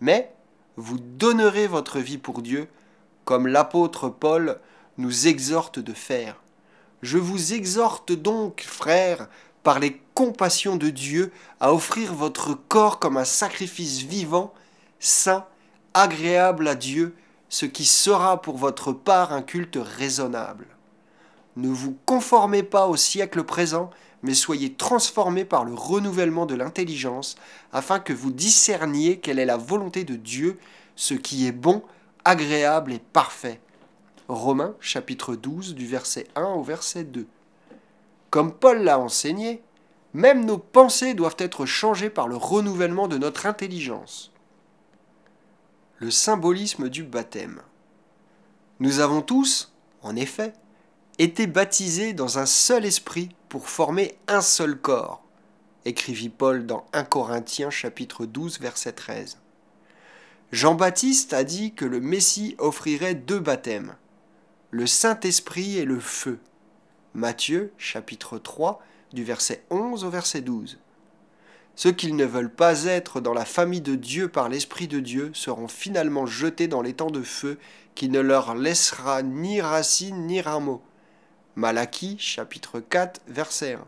Mais vous donnerez votre vie pour Dieu, comme l'apôtre Paul nous exhorte de faire. Je vous exhorte donc, frères, par les compassions de Dieu, à offrir votre corps comme un sacrifice vivant, saint, agréable à Dieu, ce qui sera pour votre part un culte raisonnable. Ne vous conformez pas au siècle présent, mais soyez transformés par le renouvellement de l'intelligence, afin que vous discerniez quelle est la volonté de Dieu, ce qui est bon, agréable et parfait. Romains chapitre 12 du verset 1 au verset 2. Comme Paul l'a enseigné, même nos pensées doivent être changées par le renouvellement de notre intelligence symbolisme du baptême. Nous avons tous, en effet, été baptisés dans un seul esprit pour former un seul corps, écrivit Paul dans 1 Corinthiens chapitre 12 verset 13. Jean-Baptiste a dit que le Messie offrirait deux baptêmes, le Saint-Esprit et le feu. Matthieu chapitre 3 du verset 11 au verset 12. Ceux qui ne veulent pas être dans la famille de Dieu par l'Esprit de Dieu seront finalement jetés dans l'étang de feu qui ne leur laissera ni racine ni rameau. Malachie chapitre 4 verset 1.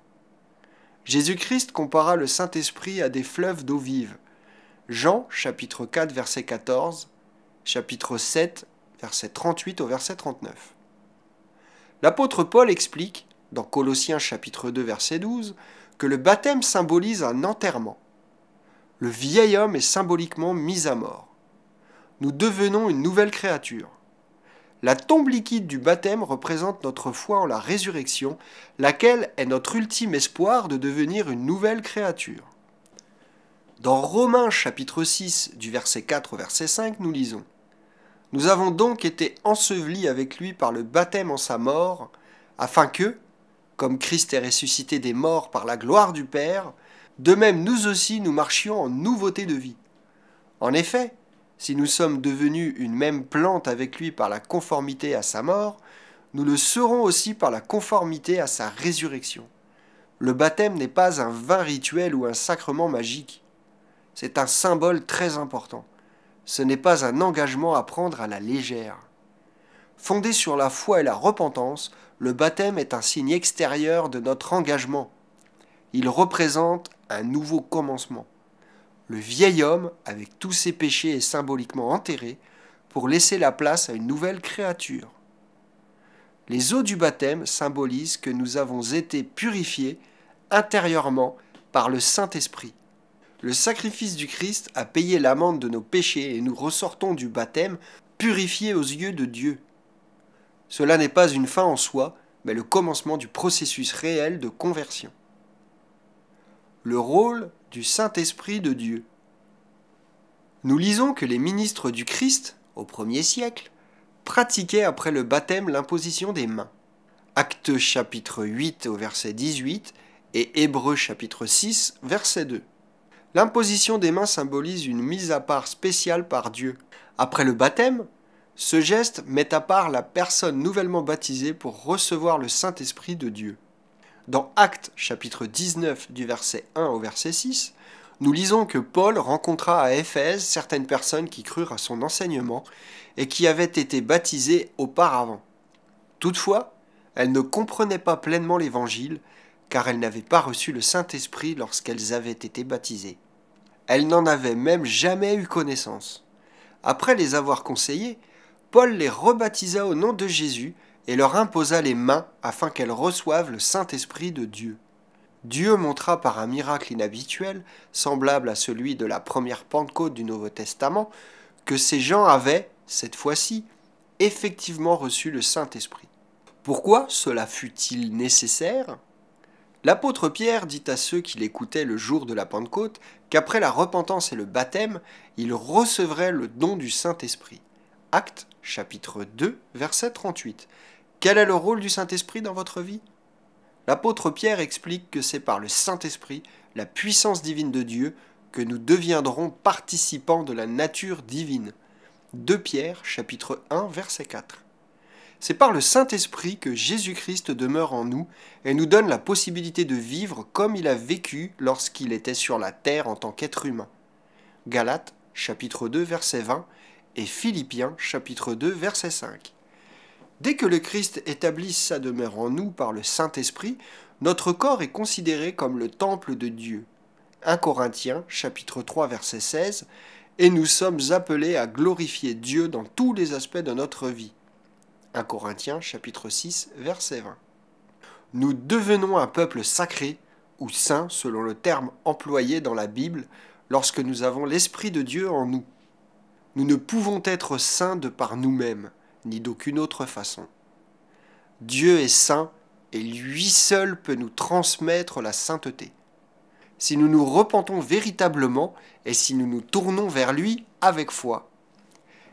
Jésus-Christ compara le Saint-Esprit à des fleuves d'eau vive. Jean chapitre 4 verset 14, chapitre 7 verset 38 au verset 39. L'apôtre Paul explique, dans Colossiens chapitre 2 verset 12, que le baptême symbolise un enterrement. Le vieil homme est symboliquement mis à mort. Nous devenons une nouvelle créature. La tombe liquide du baptême représente notre foi en la résurrection, laquelle est notre ultime espoir de devenir une nouvelle créature. Dans Romains chapitre 6 du verset 4 au verset 5, nous lisons Nous avons donc été ensevelis avec lui par le baptême en sa mort, afin que, comme Christ est ressuscité des morts par la gloire du Père, de même nous aussi nous marchions en nouveauté de vie. En effet, si nous sommes devenus une même plante avec lui par la conformité à sa mort, nous le serons aussi par la conformité à sa résurrection. Le baptême n'est pas un vain rituel ou un sacrement magique. C'est un symbole très important. Ce n'est pas un engagement à prendre à la légère. Fondé sur la foi et la repentance, le baptême est un signe extérieur de notre engagement. Il représente un nouveau commencement. Le vieil homme, avec tous ses péchés, est symboliquement enterré pour laisser la place à une nouvelle créature. Les eaux du baptême symbolisent que nous avons été purifiés intérieurement par le Saint-Esprit. Le sacrifice du Christ a payé l'amende de nos péchés et nous ressortons du baptême purifiés aux yeux de Dieu. Cela n'est pas une fin en soi, mais le commencement du processus réel de conversion. Le rôle du Saint-Esprit de Dieu. Nous lisons que les ministres du Christ, au premier siècle, pratiquaient après le baptême l'imposition des mains. Actes chapitre 8 au verset 18 et Hébreux chapitre 6 verset 2. L'imposition des mains symbolise une mise à part spéciale par Dieu. Après le baptême, ce geste met à part la personne nouvellement baptisée pour recevoir le Saint-Esprit de Dieu. Dans Actes chapitre 19 du verset 1 au verset 6, nous lisons que Paul rencontra à Éphèse certaines personnes qui crurent à son enseignement et qui avaient été baptisées auparavant. Toutefois, elles ne comprenaient pas pleinement l'Évangile, car elles n'avaient pas reçu le Saint-Esprit lorsqu'elles avaient été baptisées. Elles n'en avaient même jamais eu connaissance. Après les avoir conseillées, Paul les rebaptisa au nom de Jésus et leur imposa les mains afin qu'elles reçoivent le Saint-Esprit de Dieu. Dieu montra par un miracle inhabituel, semblable à celui de la première Pentecôte du Nouveau Testament, que ces gens avaient, cette fois-ci, effectivement reçu le Saint-Esprit. Pourquoi cela fut-il nécessaire L'apôtre Pierre dit à ceux qui l'écoutaient le jour de la Pentecôte qu'après la repentance et le baptême, ils recevraient le don du Saint-Esprit. Actes chapitre 2 verset 38. Quel est le rôle du Saint-Esprit dans votre vie L'apôtre Pierre explique que c'est par le Saint-Esprit, la puissance divine de Dieu, que nous deviendrons participants de la nature divine. 2 Pierre chapitre 1 verset 4. C'est par le Saint-Esprit que Jésus-Christ demeure en nous et nous donne la possibilité de vivre comme il a vécu lorsqu'il était sur la terre en tant qu'être humain. Galates chapitre 2 verset 20 et Philippiens chapitre 2 verset 5. Dès que le Christ établit sa demeure en nous par le Saint-Esprit, notre corps est considéré comme le temple de Dieu. 1 Corinthiens chapitre 3 verset 16 et nous sommes appelés à glorifier Dieu dans tous les aspects de notre vie. 1 Corinthiens chapitre 6 verset 20. Nous devenons un peuple sacré ou saint selon le terme employé dans la Bible lorsque nous avons l'esprit de Dieu en nous. Nous ne pouvons être saints de par nous-mêmes, ni d'aucune autre façon. Dieu est saint et lui seul peut nous transmettre la sainteté. Si nous nous repentons véritablement et si nous nous tournons vers lui avec foi.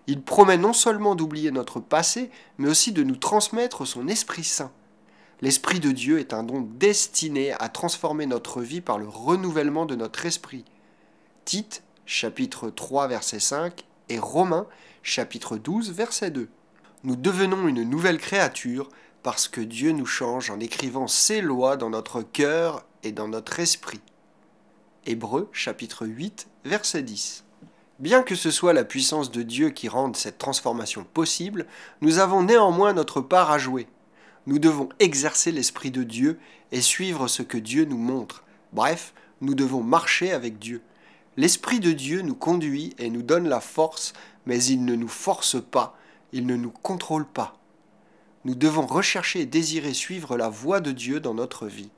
Il promet non seulement d'oublier notre passé, mais aussi de nous transmettre son Esprit Saint. L'Esprit de Dieu est un don destiné à transformer notre vie par le renouvellement de notre esprit. Tite, chapitre 3, verset 5, Romains chapitre 12 verset 2. Nous devenons une nouvelle créature parce que Dieu nous change en écrivant ses lois dans notre cœur et dans notre esprit. Hébreux chapitre 8 verset 10. Bien que ce soit la puissance de Dieu qui rende cette transformation possible, nous avons néanmoins notre part à jouer. Nous devons exercer l'Esprit de Dieu et suivre ce que Dieu nous montre. Bref, nous devons marcher avec Dieu. L'Esprit de Dieu nous conduit et nous donne la force, mais il ne nous force pas, il ne nous contrôle pas. Nous devons rechercher et désirer suivre la voie de Dieu dans notre vie.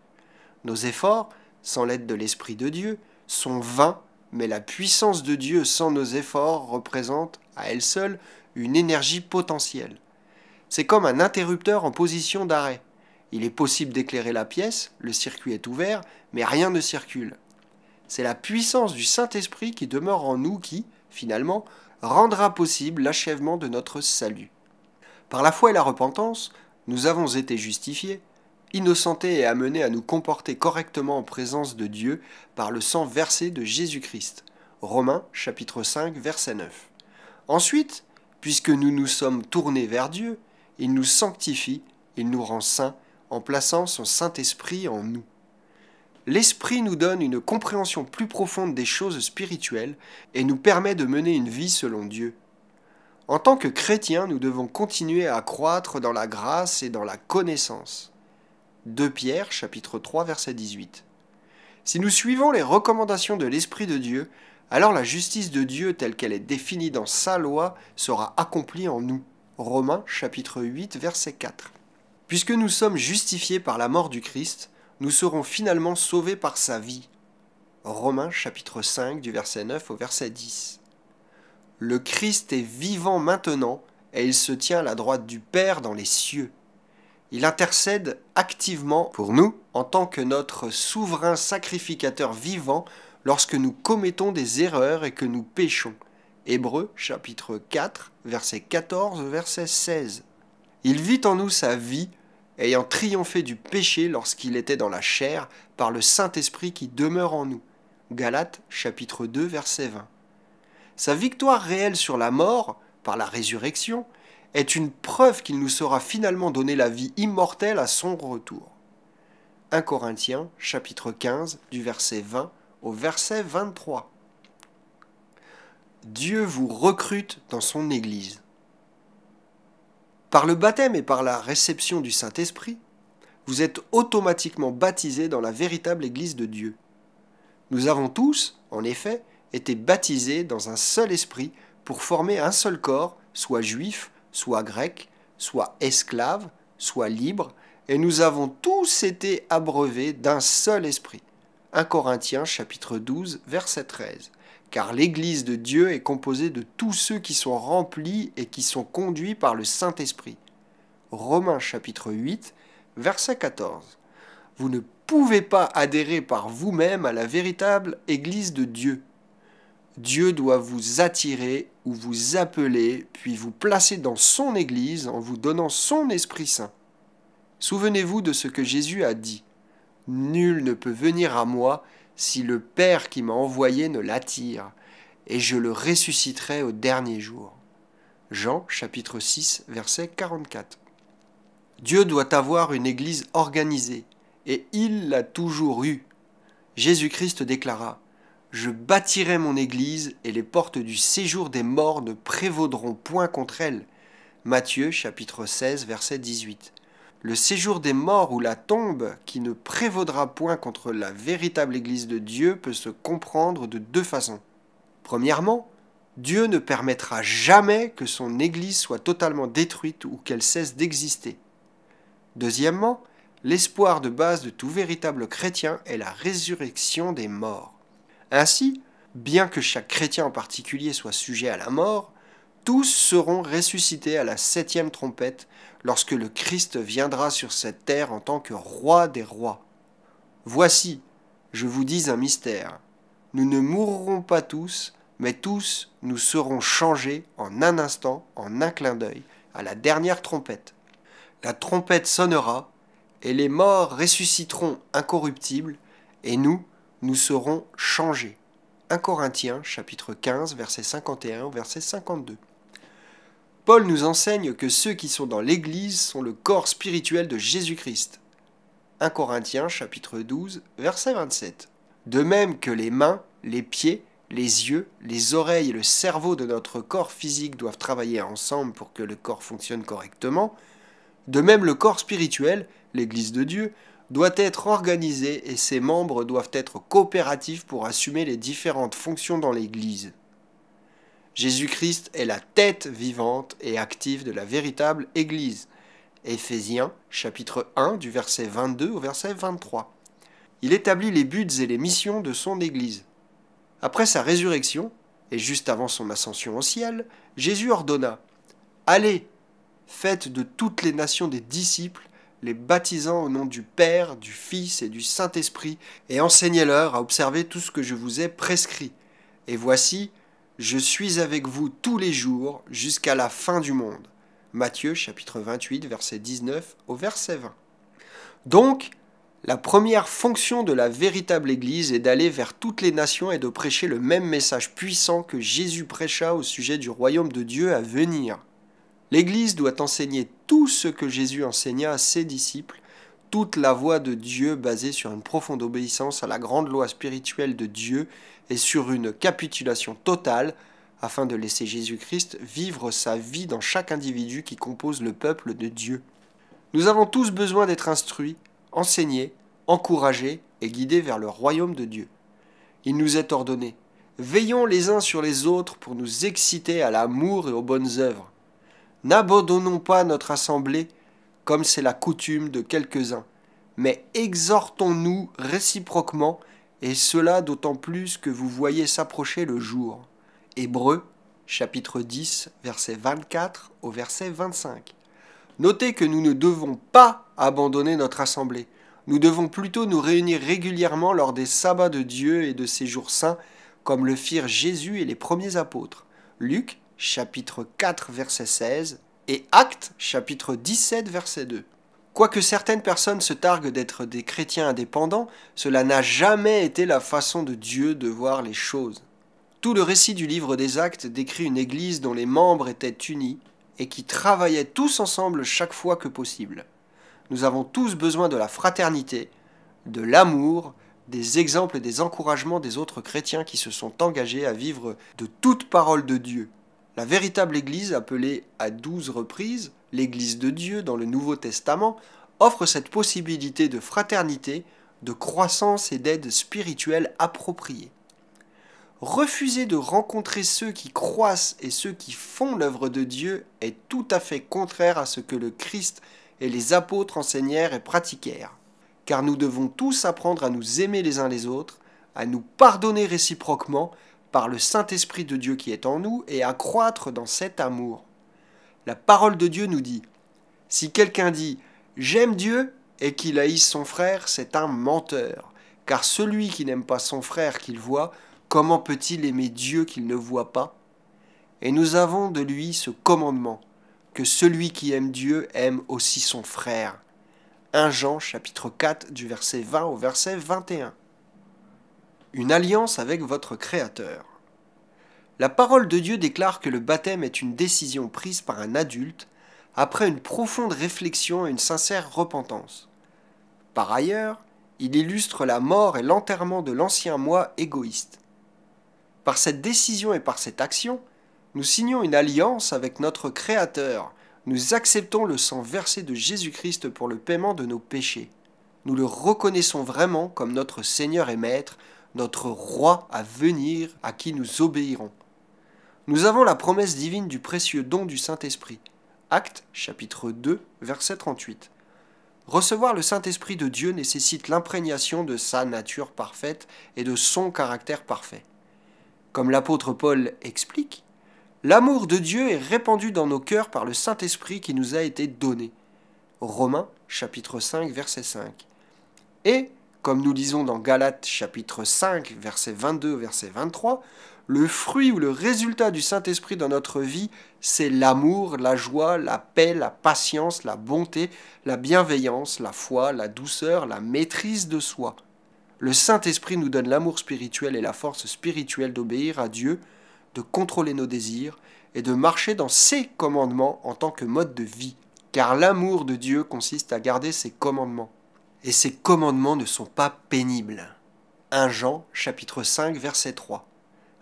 Nos efforts, sans l'aide de l'Esprit de Dieu, sont vains, mais la puissance de Dieu sans nos efforts représente, à elle seule, une énergie potentielle. C'est comme un interrupteur en position d'arrêt. Il est possible d'éclairer la pièce, le circuit est ouvert, mais rien ne circule. C'est la puissance du Saint-Esprit qui demeure en nous qui, finalement, rendra possible l'achèvement de notre salut. Par la foi et la repentance, nous avons été justifiés, innocentés et amenés à nous comporter correctement en présence de Dieu par le sang versé de Jésus-Christ. Romains chapitre 5 verset 9. Ensuite, puisque nous nous sommes tournés vers Dieu, il nous sanctifie, il nous rend saints en plaçant son Saint-Esprit en nous l'Esprit nous donne une compréhension plus profonde des choses spirituelles et nous permet de mener une vie selon Dieu. En tant que chrétiens, nous devons continuer à croître dans la grâce et dans la connaissance. 2 Pierre chapitre 3 verset 18. Si nous suivons les recommandations de l'Esprit de Dieu, alors la justice de Dieu telle qu'elle est définie dans sa loi sera accomplie en nous. Romains chapitre 8 verset 4. Puisque nous sommes justifiés par la mort du Christ, nous serons finalement sauvés par sa vie. Romains chapitre 5 du verset 9 au verset 10. Le Christ est vivant maintenant et il se tient à la droite du Père dans les cieux. Il intercède activement pour nous en tant que notre souverain sacrificateur vivant lorsque nous commettons des erreurs et que nous péchons. Hébreux chapitre 4 verset 14 verset 16. Il vit en nous sa vie ayant triomphé du péché lorsqu'il était dans la chair par le Saint-Esprit qui demeure en nous. Galates chapitre 2 verset 20. Sa victoire réelle sur la mort, par la résurrection, est une preuve qu'il nous saura finalement donner la vie immortelle à son retour. 1 Corinthiens chapitre 15 du verset 20 au verset 23. Dieu vous recrute dans son Église. Par le baptême et par la réception du Saint-Esprit, vous êtes automatiquement baptisés dans la véritable Église de Dieu. Nous avons tous, en effet, été baptisés dans un seul esprit pour former un seul corps, soit juif, soit grec, soit esclave, soit libre, et nous avons tous été abreuvés d'un seul esprit. 1 Corinthiens chapitre 12 verset 13 car l'Église de Dieu est composée de tous ceux qui sont remplis et qui sont conduits par le Saint-Esprit. Romains chapitre 8, verset 14. Vous ne pouvez pas adhérer par vous-même à la véritable Église de Dieu. Dieu doit vous attirer ou vous appeler, puis vous placer dans son Église en vous donnant son Esprit Saint. Souvenez-vous de ce que Jésus a dit. Nul ne peut venir à moi si le Père qui m'a envoyé ne l'attire, et je le ressusciterai au dernier jour. Jean chapitre 6 verset 44. Dieu doit avoir une Église organisée, et il l'a toujours eue. Jésus-Christ déclara, Je bâtirai mon Église, et les portes du séjour des morts ne prévaudront point contre elle. Matthieu chapitre 16 verset 18 le séjour des morts ou la tombe, qui ne prévaudra point contre la véritable Église de Dieu, peut se comprendre de deux façons. Premièrement, Dieu ne permettra jamais que son Église soit totalement détruite ou qu'elle cesse d'exister. Deuxièmement, l'espoir de base de tout véritable chrétien est la résurrection des morts. Ainsi, bien que chaque chrétien en particulier soit sujet à la mort, tous seront ressuscités à la septième trompette lorsque le Christ viendra sur cette terre en tant que roi des rois. Voici, je vous dis un mystère. Nous ne mourrons pas tous, mais tous nous serons changés en un instant, en un clin d'œil, à la dernière trompette. La trompette sonnera, et les morts ressusciteront incorruptibles, et nous, nous serons changés. 1 Corinthiens chapitre 15 verset 51 verset 52. Paul nous enseigne que ceux qui sont dans l'Église sont le corps spirituel de Jésus-Christ. 1 Corinthiens chapitre 12 verset 27. De même que les mains, les pieds, les yeux, les oreilles et le cerveau de notre corps physique doivent travailler ensemble pour que le corps fonctionne correctement, de même le corps spirituel, l'Église de Dieu, doit être organisé et ses membres doivent être coopératifs pour assumer les différentes fonctions dans l'Église. Jésus-Christ est la tête vivante et active de la véritable Église. Éphésiens chapitre 1 du verset 22 au verset 23. Il établit les buts et les missions de son Église. Après sa résurrection, et juste avant son ascension au ciel, Jésus ordonna Allez, faites de toutes les nations des disciples, les baptisant au nom du Père, du Fils et du Saint-Esprit, et enseignez-leur à observer tout ce que je vous ai prescrit. Et voici, je suis avec vous tous les jours jusqu'à la fin du monde. Matthieu chapitre 28 verset 19 au verset 20. Donc, la première fonction de la véritable Église est d'aller vers toutes les nations et de prêcher le même message puissant que Jésus prêcha au sujet du royaume de Dieu à venir. L'Église doit enseigner tout ce que Jésus enseigna à ses disciples toute la voie de Dieu basée sur une profonde obéissance à la grande loi spirituelle de Dieu et sur une capitulation totale afin de laisser Jésus-Christ vivre sa vie dans chaque individu qui compose le peuple de Dieu. Nous avons tous besoin d'être instruits, enseignés, encouragés et guidés vers le royaume de Dieu. Il nous est ordonné, veillons les uns sur les autres pour nous exciter à l'amour et aux bonnes œuvres. N'abandonnons pas notre assemblée comme c'est la coutume de quelques-uns. Mais exhortons-nous réciproquement, et cela d'autant plus que vous voyez s'approcher le jour. Hébreux, chapitre 10, verset 24 au verset 25. Notez que nous ne devons pas abandonner notre assemblée. Nous devons plutôt nous réunir régulièrement lors des sabbats de Dieu et de ses jours saints, comme le firent Jésus et les premiers apôtres. Luc, chapitre 4, verset 16, et Actes chapitre 17 verset 2. Quoique certaines personnes se targuent d'être des chrétiens indépendants, cela n'a jamais été la façon de Dieu de voir les choses. Tout le récit du livre des actes décrit une Église dont les membres étaient unis et qui travaillaient tous ensemble chaque fois que possible. Nous avons tous besoin de la fraternité, de l'amour, des exemples et des encouragements des autres chrétiens qui se sont engagés à vivre de toute parole de Dieu. La véritable Église, appelée à douze reprises l'Église de Dieu dans le Nouveau Testament, offre cette possibilité de fraternité, de croissance et d'aide spirituelle appropriée. Refuser de rencontrer ceux qui croissent et ceux qui font l'œuvre de Dieu est tout à fait contraire à ce que le Christ et les apôtres enseignèrent et pratiquèrent. Car nous devons tous apprendre à nous aimer les uns les autres, à nous pardonner réciproquement, par le Saint-Esprit de Dieu qui est en nous et à croître dans cet amour. La parole de Dieu nous dit, si quelqu'un dit ⁇ J'aime Dieu ⁇ et qu'il haïsse son frère, c'est un menteur, car celui qui n'aime pas son frère qu'il voit, comment peut-il aimer Dieu qu'il ne voit pas Et nous avons de lui ce commandement, que celui qui aime Dieu aime aussi son frère. 1 Jean chapitre 4 du verset 20 au verset 21 une alliance avec votre Créateur. La parole de Dieu déclare que le baptême est une décision prise par un adulte après une profonde réflexion et une sincère repentance. Par ailleurs, il illustre la mort et l'enterrement de l'ancien moi égoïste. Par cette décision et par cette action, nous signons une alliance avec notre Créateur, nous acceptons le sang versé de Jésus-Christ pour le paiement de nos péchés. Nous le reconnaissons vraiment comme notre Seigneur et Maître, notre roi à venir à qui nous obéirons. Nous avons la promesse divine du précieux don du Saint-Esprit. Acte chapitre 2 verset 38. Recevoir le Saint-Esprit de Dieu nécessite l'imprégnation de sa nature parfaite et de son caractère parfait. Comme l'apôtre Paul explique, l'amour de Dieu est répandu dans nos cœurs par le Saint-Esprit qui nous a été donné. Romains chapitre 5 verset 5. Et comme nous lisons dans Galates chapitre 5, verset 22, verset 23, le fruit ou le résultat du Saint-Esprit dans notre vie, c'est l'amour, la joie, la paix, la patience, la bonté, la bienveillance, la foi, la douceur, la maîtrise de soi. Le Saint-Esprit nous donne l'amour spirituel et la force spirituelle d'obéir à Dieu, de contrôler nos désirs et de marcher dans ses commandements en tant que mode de vie. Car l'amour de Dieu consiste à garder ses commandements et ses commandements ne sont pas pénibles. 1 Jean chapitre 5 verset 3.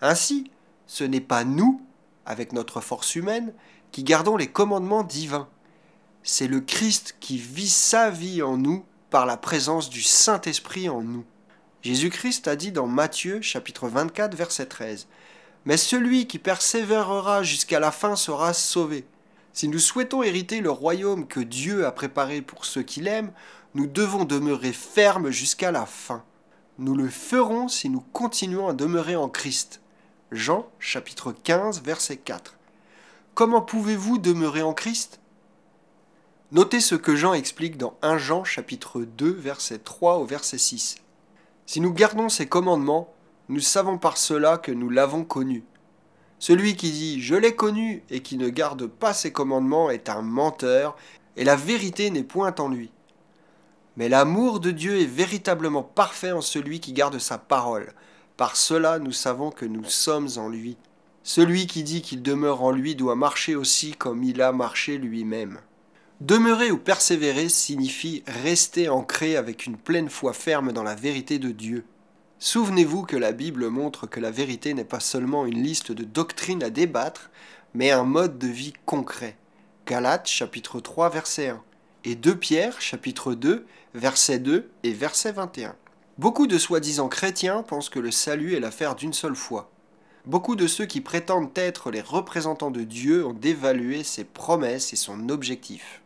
Ainsi, ce n'est pas nous, avec notre force humaine, qui gardons les commandements divins. C'est le Christ qui vit sa vie en nous par la présence du Saint-Esprit en nous. Jésus-Christ a dit dans Matthieu chapitre 24 verset 13 Mais celui qui persévérera jusqu'à la fin sera sauvé. Si nous souhaitons hériter le royaume que Dieu a préparé pour ceux qui l'aiment, nous devons demeurer fermes jusqu'à la fin. Nous le ferons si nous continuons à demeurer en Christ. Jean chapitre 15 verset 4. Comment pouvez-vous demeurer en Christ Notez ce que Jean explique dans 1 Jean chapitre 2 verset 3 au verset 6. Si nous gardons ses commandements, nous savons par cela que nous l'avons connu. Celui qui dit ⁇ Je l'ai connu ⁇ et qui ne garde pas ses commandements est un menteur, et la vérité n'est point en lui. Mais l'amour de Dieu est véritablement parfait en celui qui garde sa parole. Par cela nous savons que nous sommes en lui. Celui qui dit qu'il demeure en lui doit marcher aussi comme il a marché lui-même. Demeurer ou persévérer signifie rester ancré avec une pleine foi ferme dans la vérité de Dieu. Souvenez-vous que la Bible montre que la vérité n'est pas seulement une liste de doctrines à débattre, mais un mode de vie concret. Galates chapitre 3 verset 1 et 2 Pierre, chapitre 2, verset 2 et verset 21. Beaucoup de soi-disant chrétiens pensent que le salut est l'affaire d'une seule fois. Beaucoup de ceux qui prétendent être les représentants de Dieu ont dévalué ses promesses et son objectif.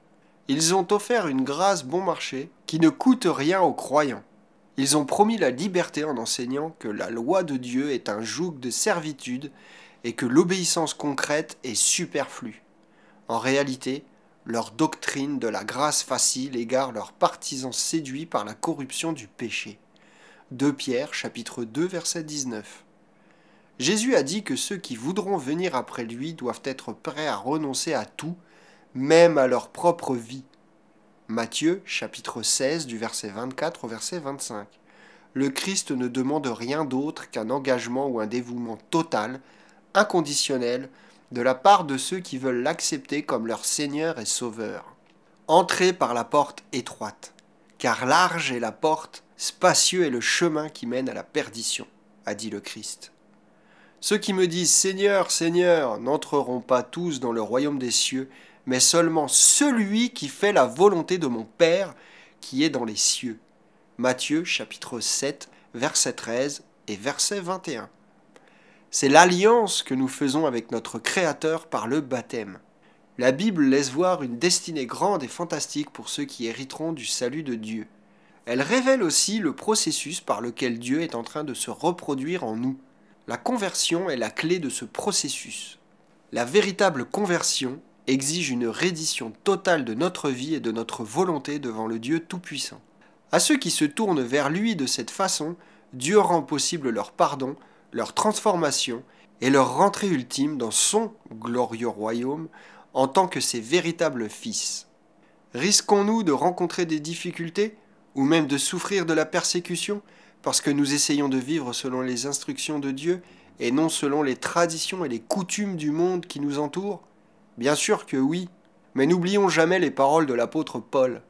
Ils ont offert une grâce bon marché qui ne coûte rien aux croyants. Ils ont promis la liberté en enseignant que la loi de Dieu est un joug de servitude et que l'obéissance concrète est superflue. En réalité, leur doctrine de la grâce facile égare leurs partisans séduits par la corruption du péché. 2 Pierre chapitre 2 verset 19. Jésus a dit que ceux qui voudront venir après lui doivent être prêts à renoncer à tout, même à leur propre vie. Matthieu chapitre 16 du verset 24 au verset 25. Le Christ ne demande rien d'autre qu'un engagement ou un dévouement total, inconditionnel, de la part de ceux qui veulent l'accepter comme leur Seigneur et Sauveur. Entrez par la porte étroite, car large est la porte, spacieux est le chemin qui mène à la perdition, a dit le Christ. Ceux qui me disent Seigneur, Seigneur, n'entreront pas tous dans le royaume des cieux, mais seulement celui qui fait la volonté de mon Père qui est dans les cieux. Matthieu chapitre 7, verset 13 et verset 21. C'est l'alliance que nous faisons avec notre Créateur par le baptême. La Bible laisse voir une destinée grande et fantastique pour ceux qui hériteront du salut de Dieu. Elle révèle aussi le processus par lequel Dieu est en train de se reproduire en nous. La conversion est la clé de ce processus. La véritable conversion exige une reddition totale de notre vie et de notre volonté devant le Dieu Tout-Puissant. À ceux qui se tournent vers lui de cette façon, Dieu rend possible leur pardon, leur transformation et leur rentrée ultime dans son glorieux royaume en tant que ses véritables fils. Risquons-nous de rencontrer des difficultés ou même de souffrir de la persécution parce que nous essayons de vivre selon les instructions de Dieu et non selon les traditions et les coutumes du monde qui nous entoure Bien sûr que oui, mais n'oublions jamais les paroles de l'apôtre Paul.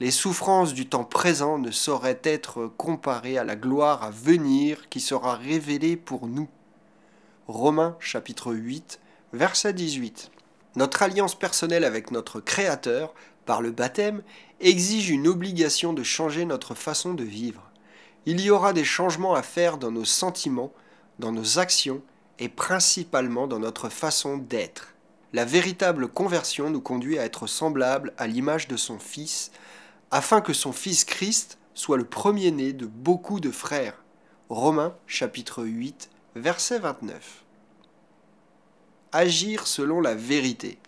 Les souffrances du temps présent ne sauraient être comparées à la gloire à venir qui sera révélée pour nous. Romains chapitre 8, verset 18. Notre alliance personnelle avec notre Créateur, par le baptême, exige une obligation de changer notre façon de vivre. Il y aura des changements à faire dans nos sentiments, dans nos actions et principalement dans notre façon d'être. La véritable conversion nous conduit à être semblables à l'image de son Fils, afin que son fils Christ soit le premier-né de beaucoup de frères. Romains chapitre 8, verset 29. Agir selon la vérité.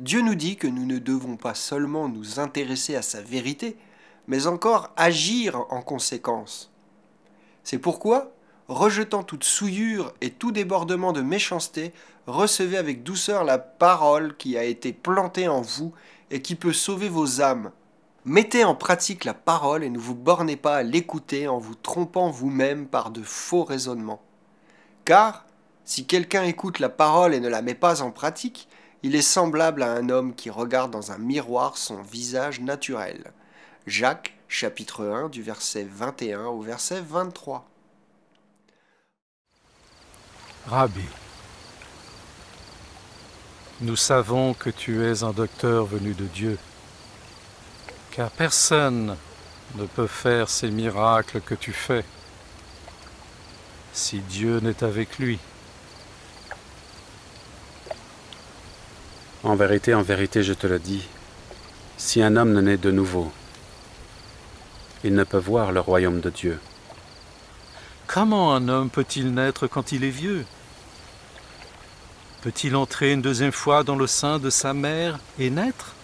Dieu nous dit que nous ne devons pas seulement nous intéresser à sa vérité, mais encore agir en conséquence. C'est pourquoi, rejetant toute souillure et tout débordement de méchanceté, recevez avec douceur la parole qui a été plantée en vous et qui peut sauver vos âmes Mettez en pratique la parole et ne vous bornez pas à l'écouter en vous trompant vous-même par de faux raisonnements. Car, si quelqu'un écoute la parole et ne la met pas en pratique, il est semblable à un homme qui regarde dans un miroir son visage naturel. Jacques chapitre 1 du verset 21 au verset 23. Rabbi, nous savons que tu es un docteur venu de Dieu car personne ne peut faire ces miracles que tu fais si Dieu n'est avec lui. En vérité, en vérité, je te le dis, si un homme ne naît de nouveau, il ne peut voir le royaume de Dieu. Comment un homme peut-il naître quand il est vieux Peut-il entrer une deuxième fois dans le sein de sa mère et naître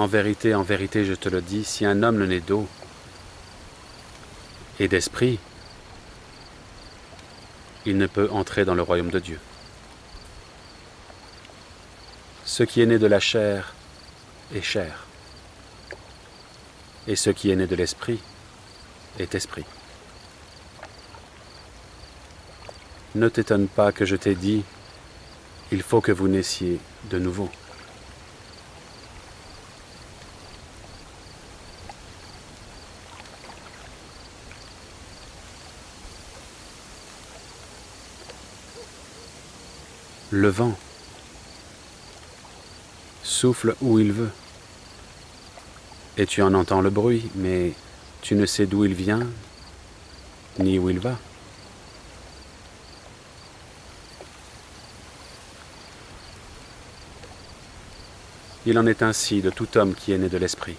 En vérité, en vérité, je te le dis, si un homme ne naît d'eau et d'esprit, il ne peut entrer dans le royaume de Dieu. Ce qui est né de la chair est chair, et ce qui est né de l'esprit est esprit. Ne t'étonne pas que je t'ai dit, il faut que vous naissiez de nouveau. le vent souffle où il veut. Et tu en entends le bruit, mais tu ne sais d'où il vient ni où il va. Il en est ainsi de tout homme qui est né de l'esprit.